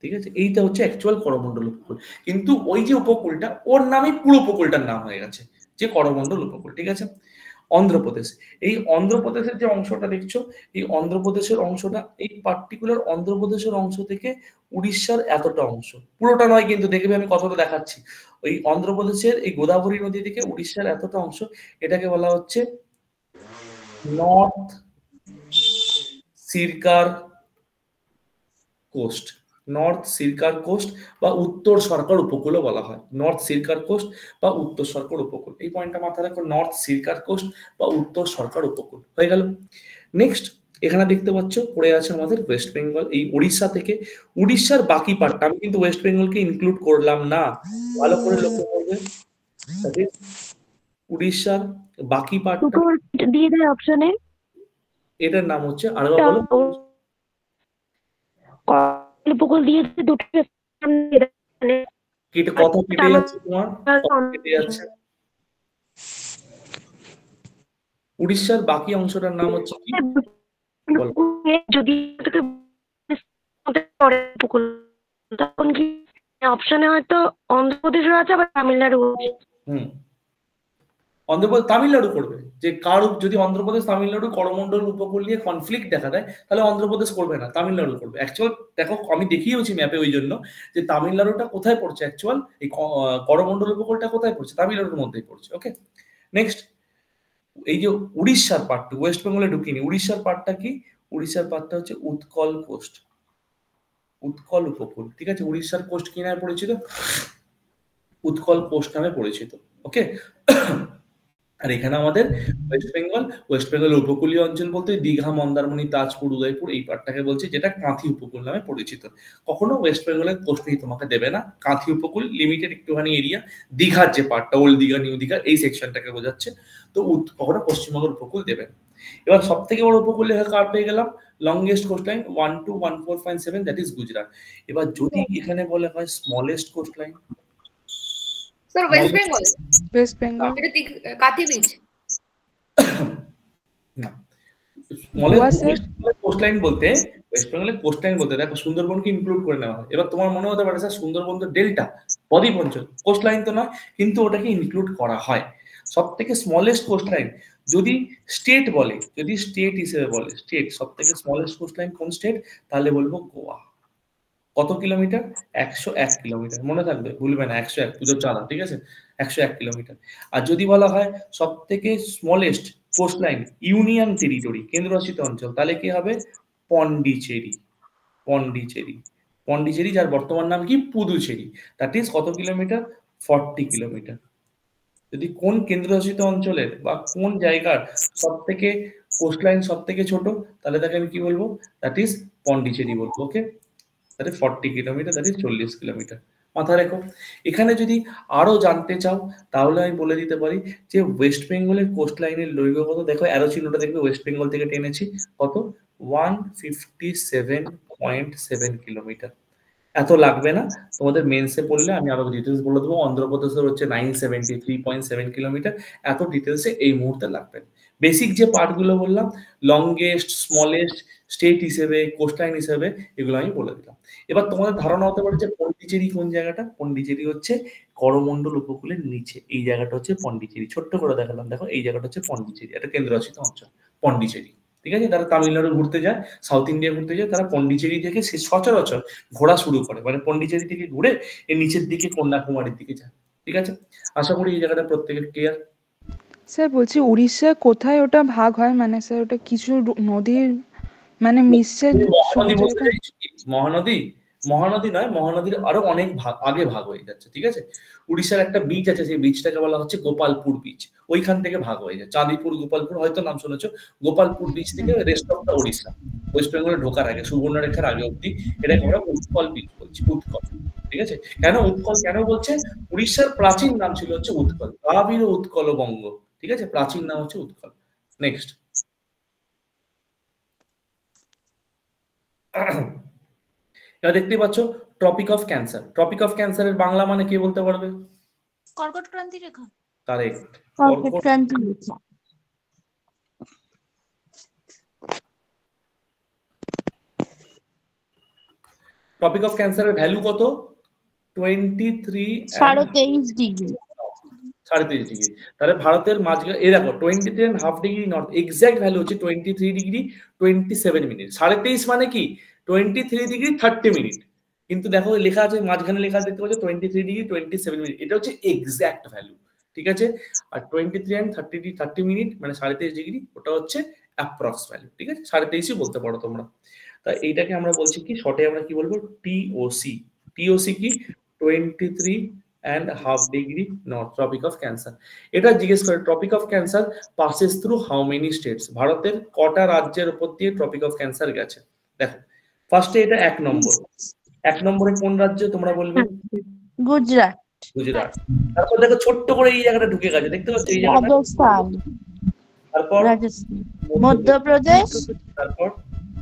ঠিক আছে এইটা হচ্ছে অ্যাকচুয়াল করমন্ডল উপকূল কিন্তু ওই যে উপকূলটা ওর নামে পুরো উপকূলটার নাম হয়ে গেছে যে করমণ্ডল উপকূল ঠিক আছে অন্ধ্রপ্রদেশ এই অন্ধ্রপ্রদেশের যে অংশটা দেখছো এই অন্ধ্রপ্রদেশের অংশটা এই পার্টিকুলার অন্ধ্রপ্রদেশের অংশ থেকে উড়িষ্যার এতটা অংশ পুরোটা নয় কিন্তু দেখবে আমি কতটা দেখাচ্ছি ওই অন্ধ্রপ্রদেশের এই গোদাবরী নদী থেকে উড়িষ্যার এতটা অংশ এটাকে বলা হচ্ছে north Circar coast north Circar coast বা উত্তর সরকার উপকূলও বলা হয় নর্থ সিরকার কোস্ট বা উত্তর সরকার উপকূল এই পয়েন্টটা মাথায় রাখো নর্থ সিরকার কোস্ট বা উত্তর সরকার উপকূল হয়ে গেল নেক্সট এখানে দেখতে পাচ্ছ পড়ে আছে আমাদের ওয়েস্ট বেঙ্গল এই উড়িষ্যা থেকে উড়িষ্যার বাকি পার্টটা আমি কিন্তু ওয়েস্ট বেঙ্গলকে ইনক্লুড করলাম না ভালো করে লক্ষ্য করবে উড়িষ্যার বাকি পার্ট দিয়ে দেয় অপশনে এটার নাম হচ্ছে আরবা বলো উপকূল মানে দিয়ে দুটো মানে কেটে যাচ্ছে উড়িষ্যার বাকি অংশটার নাম হচ্ছে কি যদি উপকূল তখন কি অপশনে হয়তো অন্ধ্রপ্রদেশ আছে আবার তামিলনাড়ু হুম অন্ধ্রপ্রদেশ তামিলনাড়ু করবে যে কার যদি অন্ধ্রপ্রদেশ তামিলনাড়ু করমন্ডল উপকূল নিয়ে কনফ্লিক্ট দেখা দেয় তাহলে অন্ধ্রপ্রদেশ করবে না তামিলনাড়ু করবে অ্যাকচুয়াল দেখো আমি দেখিয়েওছি ম্যাপে ওই জন্য যে তামিলনাড়ুটা কোথায় পড়ছে অ্যাকচুয়াল এই করমন্ডল উপকূলটা কোথায় পড়ছে তামিলনাড়ুর মধ্যেই পড়ছে ওকে নেক্সট এই যে উড়িষ্যার পার্টটা ওয়েস্ট বেঙ্গলে ঢুকিনি উড়িষ্যার পার্টটা কি উড়িষ্যার পার্টটা হচ্ছে উৎকল কোস্ট উৎকল উপকূল ঠিক আছে উড়িষ্যার কোস্ট কি নামে পরিচিত উৎকল কোস্ট নামে পরিচিত ওকে আর এখানে আমাদের ওয়েস্ট বেঙ্গল ওয়েস্ট বেঙ্গল উপকূলীয় অঞ্চল বলতে দীঘা মন্দারমণি তাজপুর উদয়পুর এই পার্টটাকে বলছি যেটা কাঁথি উপকূল নামে পরিচিত কখনো ওয়েস্ট বেঙ্গলের কোস্টেই তোমাকে দেবে না কাঁথি উপকূল লিমিটেড একটুখানি এরিয়া দীঘার যে পার্টটা ওল্ড দীঘা নিউ দীঘা এই সেকশনটাকে বোঝাচ্ছে তো কখনো পশ্চিমবঙ্গের উপকূল দেবে এবার সব থেকে বড় উপকূল লেখা কার পেয়ে গেলাম longest coastline one two one four five seven that is Gujarat এবার যদি হ্যাঁ। এখানে বলা হয় smallest coastline sir West Bengal West Bengal এটা এবার তোমার মনে হতে পারে সুন্দরবন ডেল্টা লাইন তো নয় কিন্তু ওটাকে ইনক্লুড করা হয় সব থেকে স্মলেস্ট লাইন যদি স্টেট বলে যদি স্টেট হিসেবে বলে স্টেট সব থেকে স্মলেস্ট লাইন কোন স্টেট তাহলে বলবো গোয়া কত কিলোমিটার একশো এক কিলোমিটার মনে থাকবে ভুলবে না একশো এক পুজোর চালা ঠিক আছে একশো এক কিলোমিটার আর যদি বলা হয় সব থেকে smallest coastline union territory কেন্দ্রশাসিত অঞ্চল তাহলে কি হবে পন্ডিচেরি পন্ডিচেরি পন্ডিচেরি যার বর্তমান নাম কি পুদুচেরি দ্যাট ইজ কত কিলোমিটার ফর্টি কিলোমিটার যদি কোন কেন্দ্রশাসিত অঞ্চলের বা কোন জায়গার সব থেকে কোস্টলাইন সব থেকে ছোট তাহলে তাকে আমি কি বলবো দ্যাট ইজ পন্ডিচেরি বলবো ওকে তাহলে ফর্টি কিলোমিটার that চল্লিশ কিলোমিটার মাথা রেখো এখানে যদি আরো জানতে চাও তাহলে আমি বলে দিতে পারি যে ওয়েস্ট বেঙ্গলের কোস্ট লাইনের দৈর্ঘ্য কত দেখো অ্যারো চিহ্নটা দেখবে ওয়েস্ট বেঙ্গল থেকে টেনেছি কত ওয়ান সেভেন কিলোমিটার এত লাগবে না তোমাদের মেন্সে পড়লে আমি আরো ডিটেলস বলে দেবো অন্ধ্রপ্রদেশের হচ্ছে nine seventy three point seven kilometre এত ডিটেলসে এই মুহূর্তে লাগবে বেসিক যে পার্টগুলো বললাম লংয়েস্ট স্মলেস্ট স্টেট হিসেবে কোস্টলাইন হিসেবে এগুলো আমি বলে দিলাম এবার তোমাদের ধারণা হতে পারে যে পন্ডিচেরি কোন জায়গাটা পন্ডিচেরি হচ্ছে করমণ্ডল উপকূলের নিচে এই জায়গাটা হচ্ছে পন্ডিচেরি ছোট্ট করে দেখালাম দেখো এই জায়গাটা হচ্ছে পন্ডিচেরি একটা কেন্দ্রশাসিত অঞ্চল পন্ডিচেরি ঠিক আছে তারা তামিলনাড়ু ঘুরতে যায় সাউথ ইন্ডিয়া ঘুরতে যায় তারা পন্ডিচেরি থেকে সে সচরাচর ঘোরা শুরু করে মানে পন্ডিচেরি থেকে ঘুরে এর নিচের দিকে কন্যাকুমারীর দিকে যায় ঠিক আছে আশা করি এই জায়গাটা প্রত্যেকের ক্লিয়ার স্যার বলছি উড়িষ্যা কোথায় ওটা ভাগ হয় মানে স্যার ওটা কিছু নদীর মানে মিশ্রের মহানদী বলতে মহানদী মহানদী নয় মহানদীর আরো অনেক ভাগ আগে ভাগ হয়ে যাচ্ছে ঠিক আছে উড়িষ্যার একটা বিচ আছে সেই বীজটাকে বলা হচ্ছে গোপালপুর বিচ ওইখান থেকে ভাগ হয়ে যায় চাঁদিপুর গোপালপুর হয়তো নাম শুনেছ গোপালপুর বীচ থেকে rest of the Orissa West বেঙ্গলে ঢোকার আগে সুবর্ণরেখার আগে অব্দি এটাকে আমরা উৎকল বিচ বলছি উৎকল ঠিক আছে কেন উৎকল কেন বলছে উড়িষ্যার প্রাচীন নাম ছিল হচ্ছে উৎকল কাবির উৎকল বঙ্গ ঠিক আছে প্রাচীন নাম হচ্ছে উৎকল নেক্সট এবার দেখতে পাচ্ছ tropic of cancer tropic of ক্যান্সারের বাংলা মানে কি বলতে পারবে কর্কট ক্রান্তি রেখা কারেক্ট কর্কট ক্রান্তি রেখা টপিক অফ ক্যান্সারের ভ্যালু কত 23 সাড়ে তেইশ ডিগ্রি সাড়ে তেইশ ডিগ্রি তাহলে ভারতের মাঝখানে এই দেখো twenty three half degree north exact value হচ্ছে twenty three degree twenty seven minute সাড়ে তেইশ মানে কি twenty three degree thirty minute কিন্তু দেখো লেখা আছে মাঝখানে লেখা দেখতে পাচ্ছ twenty three degree twenty seven minute এটা হচ্ছে এক্স্যাক্ট ভ্যালু ঠিক আছে আর twenty three and thirty thirty minute মানে সাড়ে তেইশ ডিগ্রি ওটা হচ্ছে অ্যাপ্রক্স ভ্যালু ঠিক আছে সাড়ে তেইশই বলতে পারো তোমরা তা এইটাকে আমরা বলছি কি শর্টে আমরা কি বলবো টিওসি টিওসি কি twenty three and half degree north topic of cancer এটা জিজ্ঞেস করে topic of cancer passes through how many states ভারতের কটা রাজ্যের উপর দিয়ে ট্রপিক অফ ক্যান্সার গেছে দেখো ফার্স্টে এটা এক নম্বর এক নম্বরে কোন রাজ্য তোমরা বলবে হ্যাঁ, গুজরাট গুজরাট তারপর দেখো ছোট্ট করে এই জায়গাটা ঢুকে গেছে দেখতে পাচ্ছ এই জায়গাটা তারপর মধ্যপ্রদেশ তারপর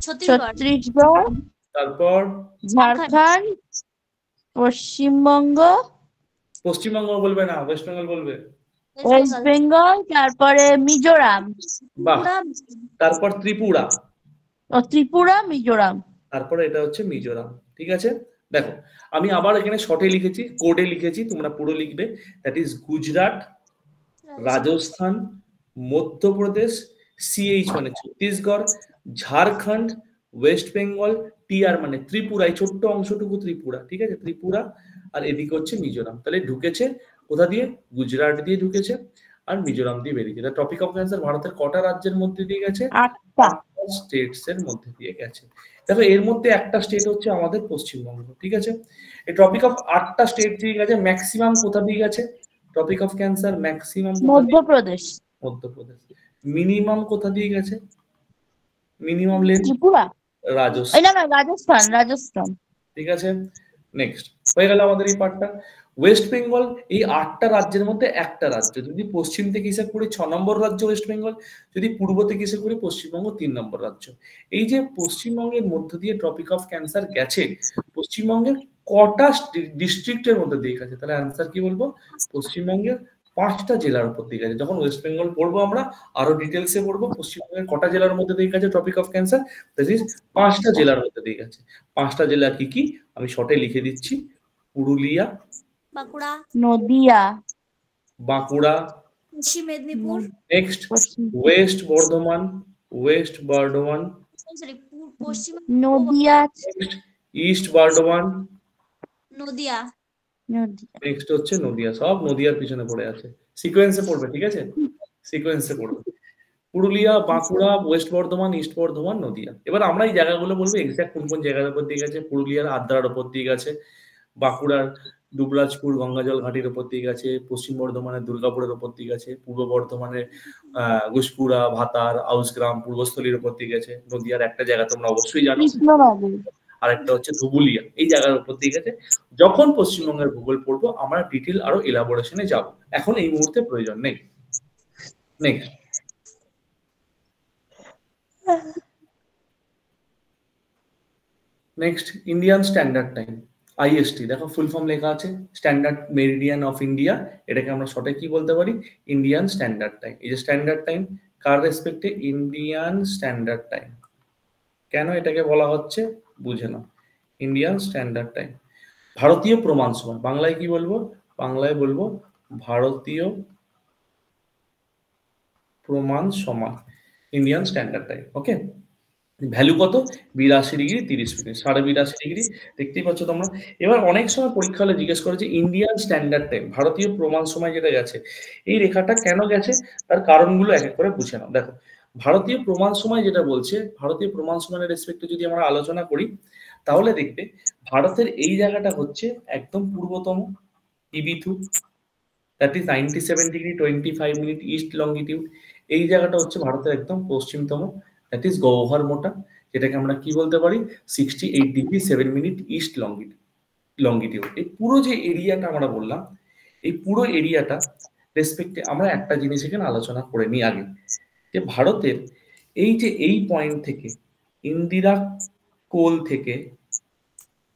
ছত্রিশগড় তারপর ঝাড়খণ্ড পশ্চিমবঙ্গ পশ্চিমবঙ্গ বলবে না ওয়েস্ট বেঙ্গল বলবে ওয়েস্ট বেঙ্গল তারপরে মিজোরাম তারপর ত্রিপুরা ত্রিপুরা মিজোরাম তারপরে এটা হচ্ছে মিজোরাম ঠিক আছে দেখো আমি আবার এখানে শর্টে লিখেছি কোডে লিখেছি তোমরা পুরো লিখবে that is Gujarat Rajasthan Madhya Pradesh CH মানে ছত্তিশগড় ঝাড়খণ্ড ওয়েস্ট বেঙ্গল টিআর মানে ত্রিপুরা এই ছোট্ট অংশটুকু ত্রিপুরা ঠিক আছে ত্রিপুরা আর এদিকে হচ্ছে মিজোরাম তাহলে ঢুকেছে কোথা দিয়ে গুজরাট দিয়ে ঢুকেছে আর মিজোরাম দিয়ে বেরিয়েছে টপিক অফ ক্যান্সার ভারতের কটা রাজ্যের মধ্যে দিয়ে গেছে আটটা স্টেটস এর মধ্যে দিয়ে গেছে দেখো এর মধ্যে একটা স্টেট হচ্ছে আমাদের পশ্চিমবঙ্গ ঠিক আছে এই টপিক অফ আটটা স্টেট দিয়ে গেছে ম্যাক্সিমাম কোথা দিয়ে গেছে topic of cancer maximum Madhya Pradesh Madhya Pradesh minimum কোথা দিয়ে গেছে মিনিমাম লেন ত্রিপুরা রাজস্থান রাজস্থান রাজস্থান ঠিক আছে নেক্সট হয়ে গেল আমাদের এই পার্টটা ওয়েস্ট বেঙ্গল এই আটটা রাজ্যের মধ্যে একটা রাজ্য যদি পশ্চিম থেকে হিসাব করি ছ নম্বর রাজ্য ওয়েস্ট বেঙ্গল যদি পূর্ব থেকে হিসাব করি পশ্চিমবঙ্গ তিন নম্বর রাজ্য এই যে পশ্চিমবঙ্গের মধ্য দিয়ে টপিক অফ ক্যান্সার গেছে পশ্চিমবঙ্গের কটা ডিস্ট্রিক্টের মধ্যে দিয়ে গেছে তাহলে অ্যান্সার কি বলবো পশ্চিমবঙ্গের পাঁচটা জেলার উপর দিয়ে গেছে যখন ওয়েস্ট বেঙ্গল পড়বো আমরা আরো ডিটেলসে পড়বো পশ্চিমবঙ্গের কটা জেলার মধ্যে দিয়ে গেছে topic of cancer that is পাঁচটা জেলার মধ্যে দিয়ে গেছে পাঁচটা জেলা কি কি আমি শর্টে লিখে দিচ্ছি পুরুলিয়া বাঁকুড়া নদিয়া বাঁকুড়া পশ্চিম মেদিনীপুর নেক্সট ওয়েস্ট বর্ধমান ওয়েস্ট বর্ধমান oh, পশ্চিম নদিয়া ইস্ট বর্ধমান নদিয়া নেক্সট হচ্ছে নদিয়া সব নদিয়ার পিছনে পড়ে আছে সিকোয়েন্সে পড়বে ঠিক আছে সিকোয়েন্সে পড়বে পুরুলিয়া বাঁকুড়া ওয়েস্ট বর্ধমান ইস্ট বর্ধমান নদিয়া এবার আমরা এই জায়গাগুলো বলবো এক্সাক্ট কোন কোন জায়গার উপর দিয়ে গেছে পুরুলিয়ার আদ্রার উপর দিয়ে গেছে বাঁকুড়ার দুবরাজপুর গঙ্গাজল ঘাটির ওপর দিয়ে আছে পশ্চিম বর্ধমানের দুর্গাপুরের ওপর দিয়ে আছে পূর্ব বর্ধমানের আহ গুসপুরা ভাতার আউসগ্রাম পূর্বস্থলীর ওপর দিয়ে আছে নদিয়ার একটা জায়গা তোমরা অবশ্যই জানো আর একটা হচ্ছে ধুবুলিয়া এই জায়গার উপর দিয়ে আছে যখন পশ্চিমবঙ্গের ভূগোল পড়বো আমরা ডিটেল আরো ইলাবোরেশনে যাব এখন এই মুহূর্তে প্রয়োজন নেই next next Indian standard time IST দেখো ফুল ফর্ম লেখা আছে স্ট্যান্ডার্ড মেরিডিয়ান অফ ইন্ডিয়া এটাকে আমরা শর্টে কি বলতে পারি ইন্ডিয়ান স্ট্যান্ডার্ড টাইম এই যে স্ট্যান্ডার্ড টাইম কার রেসপেক্টে ইন্ডিয়ান স্ট্যান্ডার্ড টাইম কেন এটাকে বলা হচ্ছে বুঝে না ইন্ডিয়ান স্ট্যান্ডার্ড টাইম ভারতীয় প্রমাণ সময় বাংলায় কি বলবো বাংলায় বলবো ভারতীয় প্রমাণ সময় Indian standard time okay value কত বিরাশি ডিগ্রি তিরিশ মিনিট সাড়ে বিরাশি ডিগ্রি দেখতেই পাচ্ছ তোমরা এবার অনেক সময় পরীক্ষা হলে জিজ্ঞেস করে যে ইন্ডিয়ান স্ট্যান্ডার্ড টাইম ভারতীয় প্রমাণ সময় যেটা গেছে এই রেখাটা কেন গেছে তার কারণগুলো এক এক করে বুঝে নাও দেখো ভারতীয় প্রমাণ সময় যেটা বলছে ভারতীয় প্রমাণ সময়ের রেসপেক্টে যদি আমরা আলোচনা করি তাহলে দেখবে ভারতের এই জায়গাটা হচ্ছে একদম পূর্বতম Kibithu that is ninety seven degree twenty five minute east longitude এই জায়গাটা হচ্ছে ভারতের একদম পশ্চিমতম দ্যাট ইজ গহ্বর মোটা যেটাকে আমরা কি বলতে পারি sixty eight degree seven minute east লঙ্গিট লঙ্গিটিউড এই পুরো যে এরিয়াটা আমরা বললাম এই পুরো এরিয়াটা রেসপেক্টে আমরা একটা জিনিস এখানে আলোচনা করে নিই আগে যে ভারতের এই যে এই পয়েন্ট থেকে ইন্দিরা কোল থেকে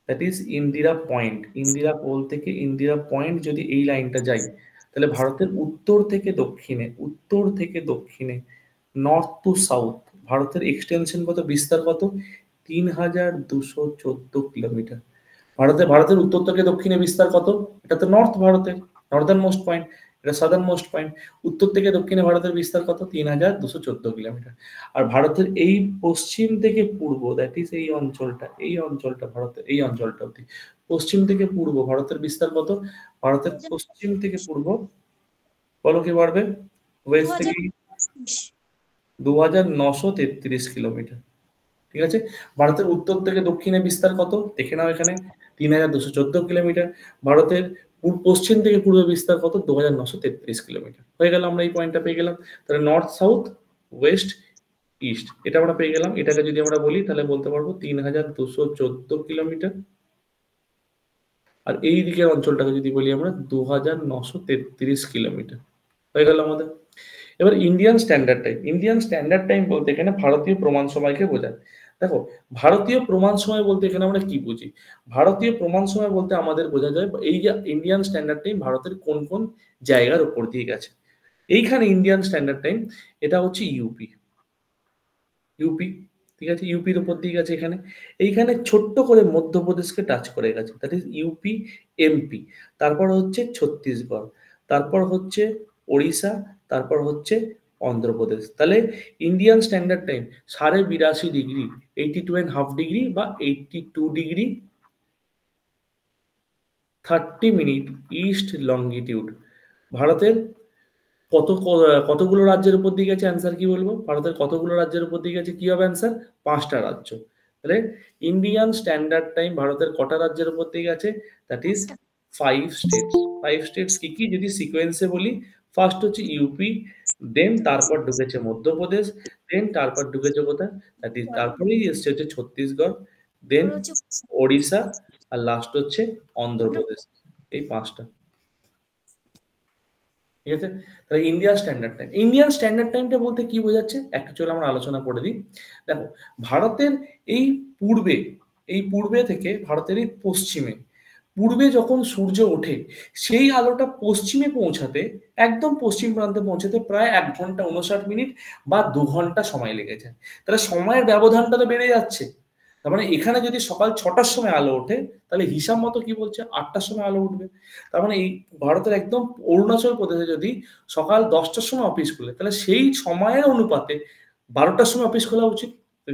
that is Indira point Indira col থেকে ইন্দিরা পয়েন্ট যদি এই লাইনটা যাই তাহলে ভারতের উত্তর থেকে দক্ষিণে উত্তর থেকে দক্ষিণে নর্থ টু সাউথ ভারতের এক্সটেনশন কত বিস্তার কত তিন হাজার দুশো চোদ্দ কিলোমিটার ভারতে ভারতের উত্তর থেকে দক্ষিণে বিস্তার কত এটা তো নর্থ ভারতের নর্দার্ন মোস্ট পয়েন্ট এটা সাদার্ন মোস্ট পয়েন্ট উত্তর থেকে দক্ষিণে ভারতের বিস্তার কত তিন হাজার দুশো চোদ্দ কিলোমিটার আর ভারতের এই পশ্চিম থেকে পূর্ব দ্যাট ইজ এই অঞ্চলটা এই অঞ্চলটা ভারতের এই অঞ্চলটা অব্দি পশ্চিম থেকে পূর্ব ভারতের বিস্তার কত ভারতের পশ্চিম থেকে পূর্ব বলো কি পারবে ওয়েস্ট থেকে দু হাজার নশো তেত্রিশ কিলোমিটার ঠিক আছে ভারতের উত্তর থেকে দক্ষিণে বিস্তার কত দেখে নাও এখানে তিন হাজার দুশো চোদ্দ কিলোমিটার ভারতের পশ্চিম থেকে পূর্ব বিস্তার কত দু হাজার নশো তেত্রিশ কিলোমিটার হয়ে গেল আমরা এই পয়েন্টটা পেয়ে গেলাম তাহলে নর্থ সাউথ ওয়েস্ট ইস্ট এটা আমরা পেয়ে গেলাম এটাকে যদি আমরা বলি তাহলে বলতে পারবো তিন হাজার দুশো চোদ্দ কিলোমিটার আর এই দিকের অঞ্চলটাকে যদি বলি আমরা দু হাজার নশো তেত্রিশ কিলোমিটার হয়ে গেল আমাদের এবার Indian standard time Indian standard time বলতে এখানে ভারতীয় প্রমাণ সময়কে বোঝায় দেখো ভারতীয় প্রমাণ সময় বলতে এখানে আমরা কি বুঝি ভারতীয় প্রমাণ সময় বলতে আমাদের বোঝা যায় এই যে ইন্ডিয়ান স্ট্যান্ডার্ড টাইম ভারতের কোন কোন জায়গার উপর দিয়ে গেছে এইখানে ইন্ডিয়ান স্ট্যান্ডার্ড টাইম এটা হচ্ছে ইউপি ইউপি ঠিক আছে ইউপির উপর দিয়ে গেছে এখানে এইখানে ছোট্ট করে মধ্যপ্রদেশকে টাচ করে গেছে দ্যাট ইজ ইউপি এমপি তারপর হচ্ছে ছত্তিশগড় তারপর হচ্ছে ওড়িশা তারপর হচ্ছে অন্ধ্রপ্রদেশ তাহলে ইন্ডিয়ান স্ট্যান্ডার্ড টাইম সাড়ে বিরাশি degree eighty two and half degree বা eighty two degree thirty minute east longitude ভারতের কত কতগুলো রাজ্যের উপর দিকে গেছে অ্যান্সার কি বলবো ভারতের কতগুলো রাজ্যের উপর দিকে আছে কি হবে অ্যান্সার পাঁচটা রাজ্য তাহলে ইন্ডিয়ান স্ট্যান্ডার্ড টাইম ভারতের কটা রাজ্যের উপর দিকে আছে that is five states five states কি কি যদি সিকোয়েন্সে বলি ফার্স্ট হচ্ছে ইউপি দেন তারপর ঢুকেছে মধ্যপ্রদেশ দেন তারপর ঢুকেছে কোথায় তারপরেই এসছে হচ্ছে ছত্তিশগড় দেন ওড়িশা আর লাস্ট হচ্ছে অন্ধ্রপ্রদেশ এই পাঁচটা ঠিক আছে তাহলে Indian standard time Indian standard টাইমটা বলতে কি বোঝাচ্ছে অ্যাকচুয়ালি আমরা আলোচনা করে দিই দেখো ভারতের এই পূর্বে এই পূর্বে থেকে ভারতের এই পশ্চিমে পূর্বে যখন সূর্য ওঠে সেই আলোটা পশ্চিমে পৌঁছাতে একদম পশ্চিম প্রান্তে পৌঁছাতে প্রায় এক ঘন্টা উনষাট মিনিট বা দু ঘন্টা সময় লেগে যায় তাহলে সময়ের ব্যবধানটা তো বেড়ে যাচ্ছে তার মানে এখানে যদি সকাল ছটার সময় আলো ওঠে তাহলে হিসাব মতো কি বলছে আটটার সময় আলো উঠবে তার মানে এই ভারতের একদম অরুণাচল প্রদেশে যদি সকাল দশটার সময় অফিস খুলে তাহলে সেই সময়ের অনুপাতে বারোটার সময় অফিস খোলা উচিত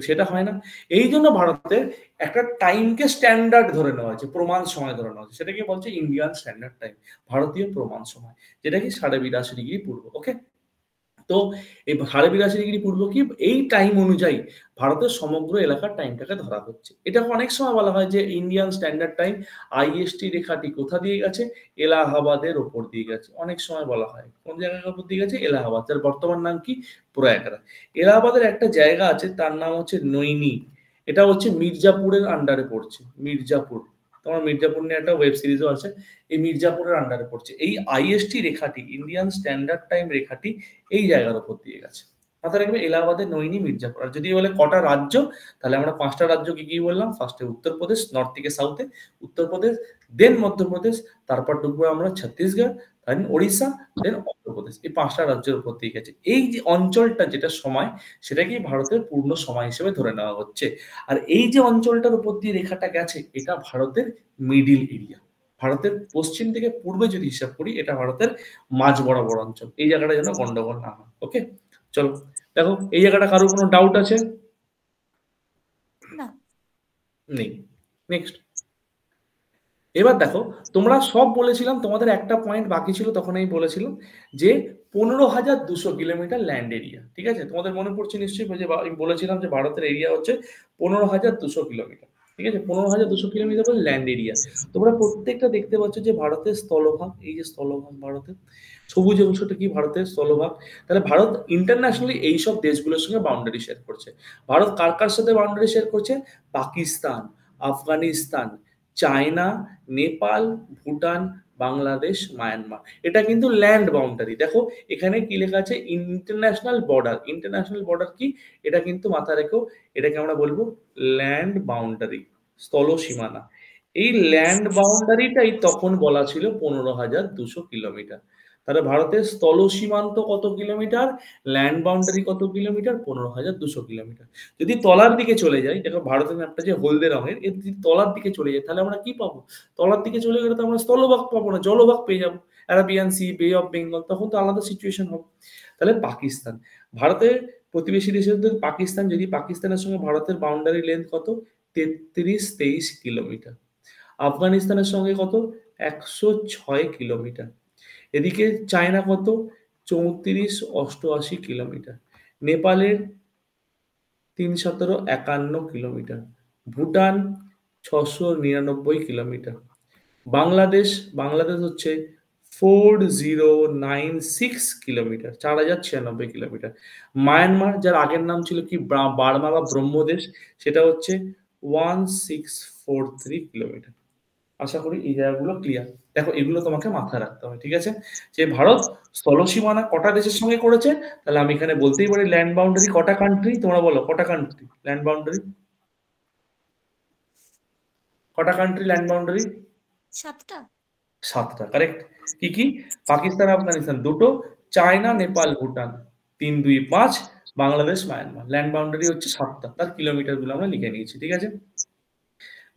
সেটা হয় না এই জন্য ভারতের একটা টাইমকে স্ট্যান্ডার্ড ধরে নেওয়া হয়েছে প্রমাণ সময় ধরে নেওয়া হয়েছে সেটাকে বলছে ইন্ডিয়ান স্ট্যান্ডার্ড টাইম ভারতীয় প্রমাণ সময় যেটা কি সাড়ে বিরাশি ডিগ্রি পূর্ব ওকে তো এই সাড়ে বিরাশি ডিগ্রি পূর্ব কি এই টাইম অনুযায়ী ভারতের সমগ্র এলাকার টাইমটাকে ধরা হচ্ছে এটাকে অনেক সময় বলা হয় যে ইন্ডিয়ান স্ট্যান্ডার্ড টাইম আইএসটি রেখাটি কোথা দিয়ে গেছে এলাহাবাদের ওপর দিয়ে গেছে অনেক সময় বলা হয় কোন জায়গার ওপর দিয়ে গেছে এলাহাবাদ যার বর্তমান নাম কি প্রয়াগরা এলাহাবাদের একটা জায়গা আছে তার নাম হচ্ছে নৈনি এটা হচ্ছে মির্জাপুরের আন্ডারে পড়ছে মির্জাপুর তোমার মির্জাপুর নিয়ে একটা ওয়েব সিরিজও আছে এই মির্জাপুরের আন্ডারে পড়ছে এই আইএসটি রেখাটি ইন্ডিয়ান স্ট্যান্ডার্ড টাইম রেখাটি এই জায়গার উপর দিয়ে গেছে মাথা রাখবে এলাহাবাদে নৈনি মির্জাপুর আর যদি বলে কটা রাজ্য তাহলে আমরা পাঁচটা রাজ্য কি কি বললাম ফার্স্টে উত্তরপ্রদেশ নর্থ থেকে সাউথে উত্তরপ্রদেশ দেন মধ্যপ্রদেশ তারপর ঢুকবো আমরা ছত্তিশগড় দেন ওড়িশা দেন অন্ধ্রপ্রদেশ এই পাঁচটা রাজ্যের উপর দিয়ে গেছে এই যে অঞ্চলটা যেটা সময় সেটাকেই ভারতের পূর্ণ সময় হিসেবে ধরে নেওয়া হচ্ছে আর এই যে অঞ্চলটার উপর দিয়ে রেখাটা গেছে এটা ভারতের মিডিল এরিয়া ভারতের পশ্চিম থেকে পূর্বে যদি হিসাব করি এটা ভারতের মাঝ বরাবর অঞ্চল এই জায়গাটা যেন গন্ডগোল না হয় ওকে চলো দেখো এই জায়গাটা কারো কোনো ডাউট আছে না নেই নেক্সট এবার দেখো তোমরা সব বলেছিলাম তোমাদের একটা পয়েন্ট বাকি ছিল তখন আমি বলেছিলাম যে পনেরো হাজার দুশো কিলোমিটার ল্যান্ড এরিয়া ঠিক আছে তোমাদের মনে পড়ছে নিশ্চয়ই যে আমি বলেছিলাম যে ভারতের এরিয়া হচ্ছে পনেরো হাজার দুশো কিলোমিটার ঠিক আছে পনেরো হাজার দুশো কিলোমিটার বলে ল্যান্ড এরিয়া তোমরা প্রত্যেকটা দেখতে পাচ্ছ যে ভারতের স্থলভাগ এই যে স্থলভাগ ভারতের সবুজ অংশটা কি ভারতের স্থলভাগ তাহলে ভারত ইন্টারন্যাশনালি এইসব দেশগুলোর সঙ্গে বাউন্ডারি শেয়ার করছে ভারত কার কার সাথে বাউন্ডারি শেয়ার করছে পাকিস্তান আফগানিস্তান চায়না নেপাল ভুটান বাংলাদেশ মায়ানমার এটা কিন্তু ল্যান্ড বাউন্ডারি দেখো এখানে কি লেখা আছে ইন্টারন্যাশনাল বর্ডার ইন্টারন্যাশনাল বর্ডার কি এটা কিন্তু মাথা রেখো এটাকে আমরা বলবো ল্যান্ড বাউন্ডারি স্থল সীমানা এই ল্যান্ড বাউন্ডারিটাই তখন বলা ছিল পনেরো হাজার দুশো কিলোমিটার তাহলে ভারতের স্থল সীমান্ত কত কিলোমিটার ল্যান্ড বাউন্ডারি কত কিলোমিটার পনেরো হাজার দুশো কিলোমিটার যদি তলার দিকে চলে যাই দেখো ভারতের ম্যাপটা যে হলদে রঙের এর যদি তলার দিকে চলে যায় তাহলে আমরা কি পাবো তলার দিকে চলে গেলে তো আমরা স্থলভাগ পাবো না জলভাগ পেয়ে যাবো Arabian sea bay of Bengal তখন তো আলাদা সিচুয়েশন হবে তাহলে পাকিস্তান ভারতের প্রতিবেশী দেশের পাকিস্তান যদি পাকিস্তানের সঙ্গে ভারতের বাউন্ডারি লেন্থ কত তেত্রিশ তেইশ কিলোমিটার আফগানিস্তানের সঙ্গে কত একশো ছয় কিলোমিটার এদিকে চায়না কত চৌত্রিশ অষ্টআশি কিলোমিটার নেপালের তিন সতেরো একান্ন কিলোমিটার ভুটান ছশো নিরানব্বই কিলোমিটার বাংলাদেশ বাংলাদেশ হচ্ছে four zero nine six kilometre চার হাজার ছিয়ানব্বই কিলোমিটার মায়ানমার যার আগের নাম ছিল কি বার্মা বা ব্রহ্মদেশ সেটা হচ্ছে one six four three kilometre আশা করি এই জায়গাগুলো ক্লিয়ার দেখো এগুলো তোমাকে মাথায় রাখতে হবে ঠিক আছে যে ভারত স্থলসীমানা কটা দেশের সঙ্গে করেছে তাহলে আমি এখানে বলতেই পারি ল্যান্ড বাউন্ডারি কটা কান্ট্রি তোমরা বলো কটা কান্ট্রি ল্যান্ড বাউন্ডারি কটা কান্ট্রি ল্যান্ড বাউন্ডারি সাতটা সাতটা কারেক্ট কি কি পাকিস্তান আফগানিস্তান দুটো চায়না নেপাল ভুটান তিন দুই পাঁচ বাংলাদেশ মায়ানমার ল্যান্ড বাউন্ডারি হচ্ছে সাতটা তার কিলোমিটার গুলো আমরা লিখে নিয়েছি ঠিক আছে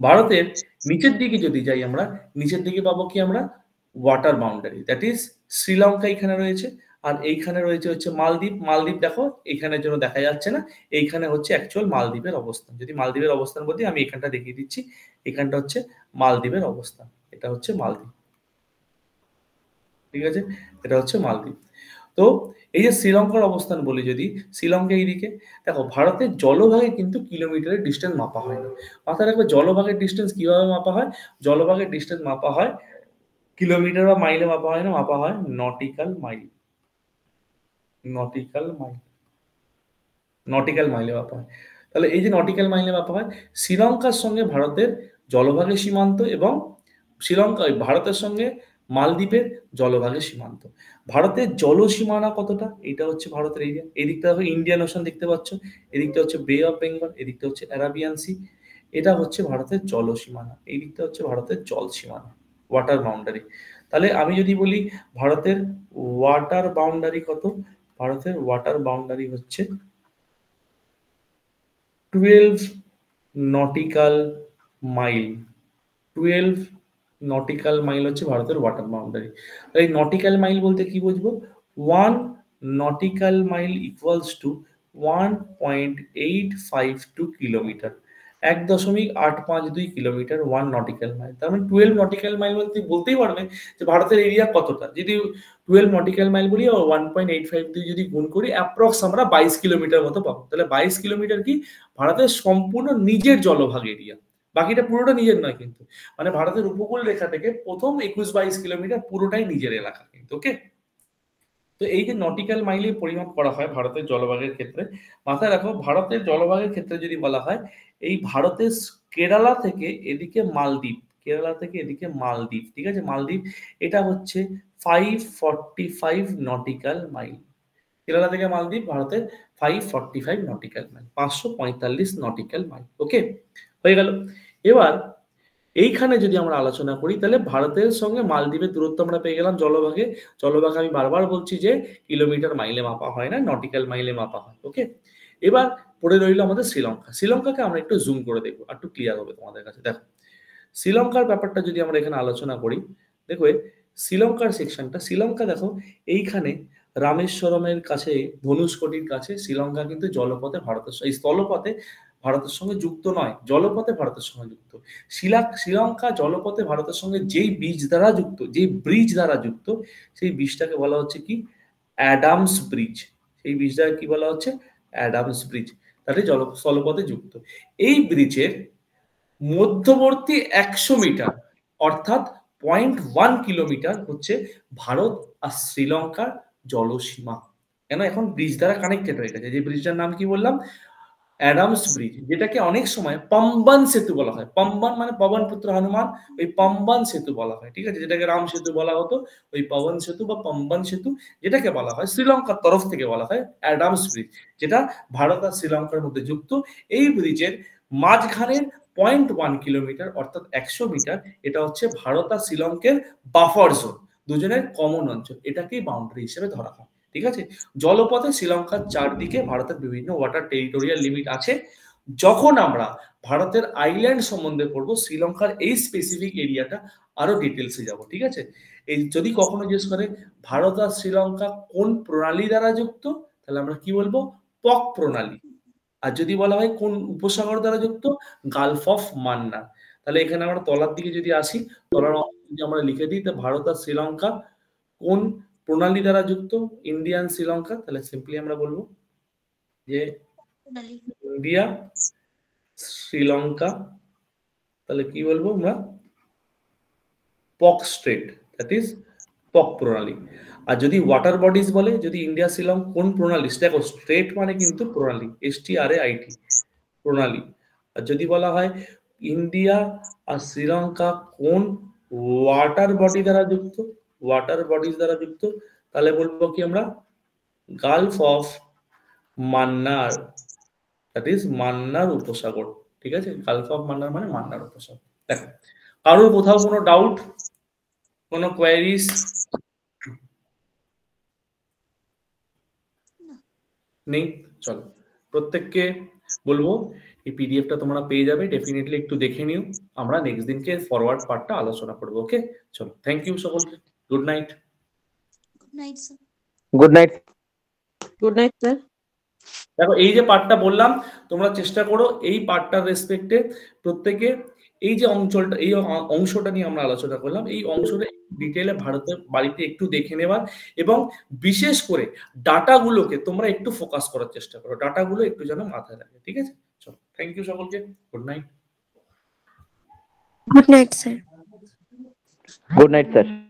ভারতের নিচের দিকে যদি যাই আমরা নিচের দিকে পাবো কি আমরা water boundary that is Sri Lanka এখানে রয়েছে আর এইখানে রয়েছে হচ্ছে মালদ্বীপ মালদ্বীপ দেখো এখানের জন্য দেখা যাচ্ছে না এইখানে হচ্ছে অ্যাকচুয়াল মালদ্বীপের অবস্থান যদি মালদ্বীপের অবস্থান বলি আমি এখানটা দেখিয়ে দিচ্ছি এখানটা হচ্ছে মালদ্বীপের অবস্থান এটা হচ্ছে মালদ্বীপ ঠিক আছে এটা হচ্ছে মালদ্বীপ তো এই যে শ্রীলঙ্কার অবস্থান বলি যদি শ্রীলঙ্কা এইদিকে দেখো ভারতের জলভাগে কিন্তু কিলোমিটারের ডিস্টেন্স মাপা হয় না মাথা রাখবে জলভাগের ডিস্টেন্স কিভাবে মাপা হয় জলভাগের ডিস্টেন্স মাপা হয় কিলোমিটার বা মাইলে মাপা হয় না মাপা হয় nautical mile nautical mile nautical মাইলে মাপা হয় তাহলে এই যে নটিক্যাল মাইলে মাপা হয় শ্রীলঙ্কার সঙ্গে ভারতের জলভাগের সীমান্ত এবং শ্রীলঙ্কা ভারতের সঙ্গে মালদ্বীপের জলভাগের সীমান্ত ভারতের জল সীমানা কতটা এটা হচ্ছে ভারতের এরিয়া এদিকটা দেখো ইন্ডিয়ান ওশান দেখতে পাচ্ছ এদিকটা হচ্ছে বে অফ বেঙ্গল এদিকটা হচ্ছে অ্যারাবিয়ান সি এটা হচ্ছে ভারতের জল সীমানা এই দিকটা হচ্ছে ভারতের জল সীমানা ওয়াটার বাউন্ডারি তাহলে আমি যদি বলি ভারতের ওয়াটার বাউন্ডারি কত ভারতের ওয়াটার বাউন্ডারি হচ্ছে twelve nautical mile twelve nautical mile হচ্ছে ভারতের ওয়াটার বাউন্ডারি এই নটিক্যাল মাইল বলতে কি বুঝবো one nautical mile equals to one point eight five two kilometre এক দশমিক আট পাঁচ দুই কিলোমিটার ওয়ান নটিক্যাল মাইল তার মানে টুয়েলভ নটিক্যাল মাইল বলতে বলতেই পারবে যে ভারতের এরিয়া কতটা যদি টুয়েলভ নটিক্যাল মাইল বলি ওয়ান পয়েন্ট এইট ফাইভ দুই যদি গুণ করি অ্যাপ্রক্স আমরা বাইশ কিলোমিটার মতো পাবো তাহলে বাইশ কিলোমিটার কি ভারতের সম্পূর্ণ নিজের জলভাগ এরিয়া বাকিটা পুরোটা নিজের নয় কিন্তু মানে ভারতের উপকূল রেখা থেকে প্রথম একুশ বাইশ কিলোমিটার পুরোটাই নিজের এলাকা কিন্তু ওকে তো এই যে নটিক্যাল মাইলে পরিমাপ করা হয় ভারতের জলভাগের ক্ষেত্রে মাথায় রাখো ভারতের জলভাগের ক্ষেত্রে যদি বলা হয় এই ভারতের কেরালা থেকে এদিকে মালদ্বীপ কেরালা থেকে এদিকে মালদ্বীপ ঠিক আছে মালদ্বীপ এটা হচ্ছে five forty five nautical mile Kerala থেকে মালদ্বীপ ভারতের five forty five nautical mile পাঁচশো পঁয়তাল্লিশ নটিক্যাল মাইল ওকে হয়ে গেল এবার এইখানে যদি আমরা আলোচনা করি তাহলে ভারতের সঙ্গে মালদ্বীপের দূরত্ব আমরা পেয়ে গেলাম জলভাগে জলভাগ আমি বারবার বলছি যে কিলোমিটার মাইলে মাপা হয় না নটিক্যাল মাইলে মাপা হয় ওকে এবার পড়ে রইল আমাদের শ্রীলঙ্কা শ্রীলঙ্কাকে আমরা একটু জুম করে দেখবো একটু ক্লিয়ার হবে তোমাদের কাছে দেখো শ্রীলঙ্কার ব্যাপারটা যদি আমরা এখানে আলোচনা করি দেখো শ্রীলঙ্কার সেকশনটা শ্রীলঙ্কা দেখো এইখানে রামেশ্বরমের কাছে ধনুষ্কটির কাছে শ্রীলঙ্কা কিন্তু জলপথে ভারতের স্থলপথে ভারতের সঙ্গে যুক্ত নয় জলপথে ভারতের সঙ্গে যুক্ত শিলা শ্রীলঙ্কা জলপথে ভারতের সঙ্গে যেই বীজ দ্বারা যুক্ত যেই ব্রিজ দ্বারা যুক্ত সেই বীজটাকে বলা হচ্ছে কি অ্যাডামস ব্রিজ সেই বীজটাকে কি বলা হচ্ছে অ্যাডামস ব্রিজ তাহলে জল স্থলপথে যুক্ত এই ব্রিজের মধ্যবর্তী একশো মিটার অর্থাৎ পয়েন্ট ওয়ান কিলোমিটার হচ্ছে ভারত আর শ্রীলঙ্কার জলসীমা কেন এখন ব্রিজ দ্বারা কানেক্টেড হয়ে গেছে যে ব্রিজটার নাম কি বললাম অ্যাডামস ব্রিজ যেটাকে অনেক সময় পম্বান সেতু বলা হয় পম্বান মানে পবন পুত্র হনুমান ওই পম্বান সেতু বলা হয় ঠিক আছে যেটাকে রাম সেতু বলা হতো ওই পবন সেতু বা পম্বান সেতু যেটাকে বলা হয় শ্রীলঙ্কার তরফ থেকে বলা হয় অ্যাডামস ব্রিজ যেটা ভারত আর শ্রীলঙ্কার মধ্যে যুক্ত এই ব্রিজের মাঝখানের পয়েন্ট ওয়ান কিলোমিটার অর্থাৎ একশো মিটার এটা হচ্ছে ভারত আর শ্রীলঙ্কের বাফার জোন দুজনের কমন অঞ্চল এটাকেই বাউন্ডারি হিসেবে ধরা হয় ঠিক আছে জলপথে শ্রীলঙ্কার চারদিকে ভারতের বিভিন্ন ওয়াটার টেরিটোরিয়াল লিমিট আছে যখন আমরা ভারতের আইল্যান্ড সম্বন্ধে পড়বো শ্রীলঙ্কার এই স্পেসিফিক এরিয়াটা আরো ডিটেলসে যাব ঠিক আছে এই যদি কখনো জিজ্ঞেস করে ভারত আর শ্রীলঙ্কা কোন প্রণালী দ্বারা যুক্ত তাহলে আমরা কি বলবো পক প্রণালী আর যদি বলা হয় কোন উপসাগর দ্বারা যুক্ত গালফ অফ মান্না তাহলে এখানে আমরা তলার দিকে যদি আসি তলার আমরা লিখে দিই তা ভারত আর শ্রীলঙ্কা কোন প্রণালী দ্বারা যুক্ত ইন্ডিয়ান শ্রীলঙ্কা তাহলে সিম্পলি আমরা বলবো যে ইন্ডিয়া শ্রীলঙ্কা তাহলে কি বলবো আমরা পক স্ট্রেট দ্যাট ইজ পক প্রণালী আর যদি ওয়াটার বডিজ বলে যদি ইন্ডিয়া শ্রীলঙ্কা কোন প্রণালী দেখো স্ট্রেট মানে কিন্তু প্রণালী S T R A IT প্রণালী আর যদি বলা হয় ইন্ডিয়া আর শ্রীলঙ্কা কোন ওয়াটার বডি দ্বারা যুক্ত ওয়াটার বডিজ দ্বারা যুক্ত তাহলে বলবো কি আমরা gulf of Mannar that is Mannar উপসাগর ঠিক আছে গালফ অফ মান্নার মানে মান্নার উপসাগর দেখো কারোর কোথাও কোনো ডাউট কোনো কোয়ারিজ নেই চলো প্রত্যেককে বলবো এই পিডিএফটা তোমরা পেয়ে যাবে ডেফিনেটলি একটু দেখে নিও আমরা নেক্সট দিনকে ফরওয়ার্ড পার্টটা আলোচনা করবো ওকে চলো থ্যাংক ইউ সকলকে Good night. Good night, sir. Good night. Good night, sir. দেখো এই যে পার্টটা বললাম তোমরা চেষ্টা করো এই পার্টটার রেসপেক্টে প্রত্যেকে এই যে অঞ্চলটা এই অংশটা নিয়ে আমরা আলোচনা করলাম এই অংশটা ডিটেলে ভারতের বাড়িতে একটু দেখে নেবার এবং বিশেষ করে ডাটাগুলোকে তোমরা একটু ফোকাস করার চেষ্টা করো ডাটাগুলো একটু যেন মাথায় রাখে ঠিক আছে চলো থ্যাংক ইউ সকলকে good night good night sir good night sir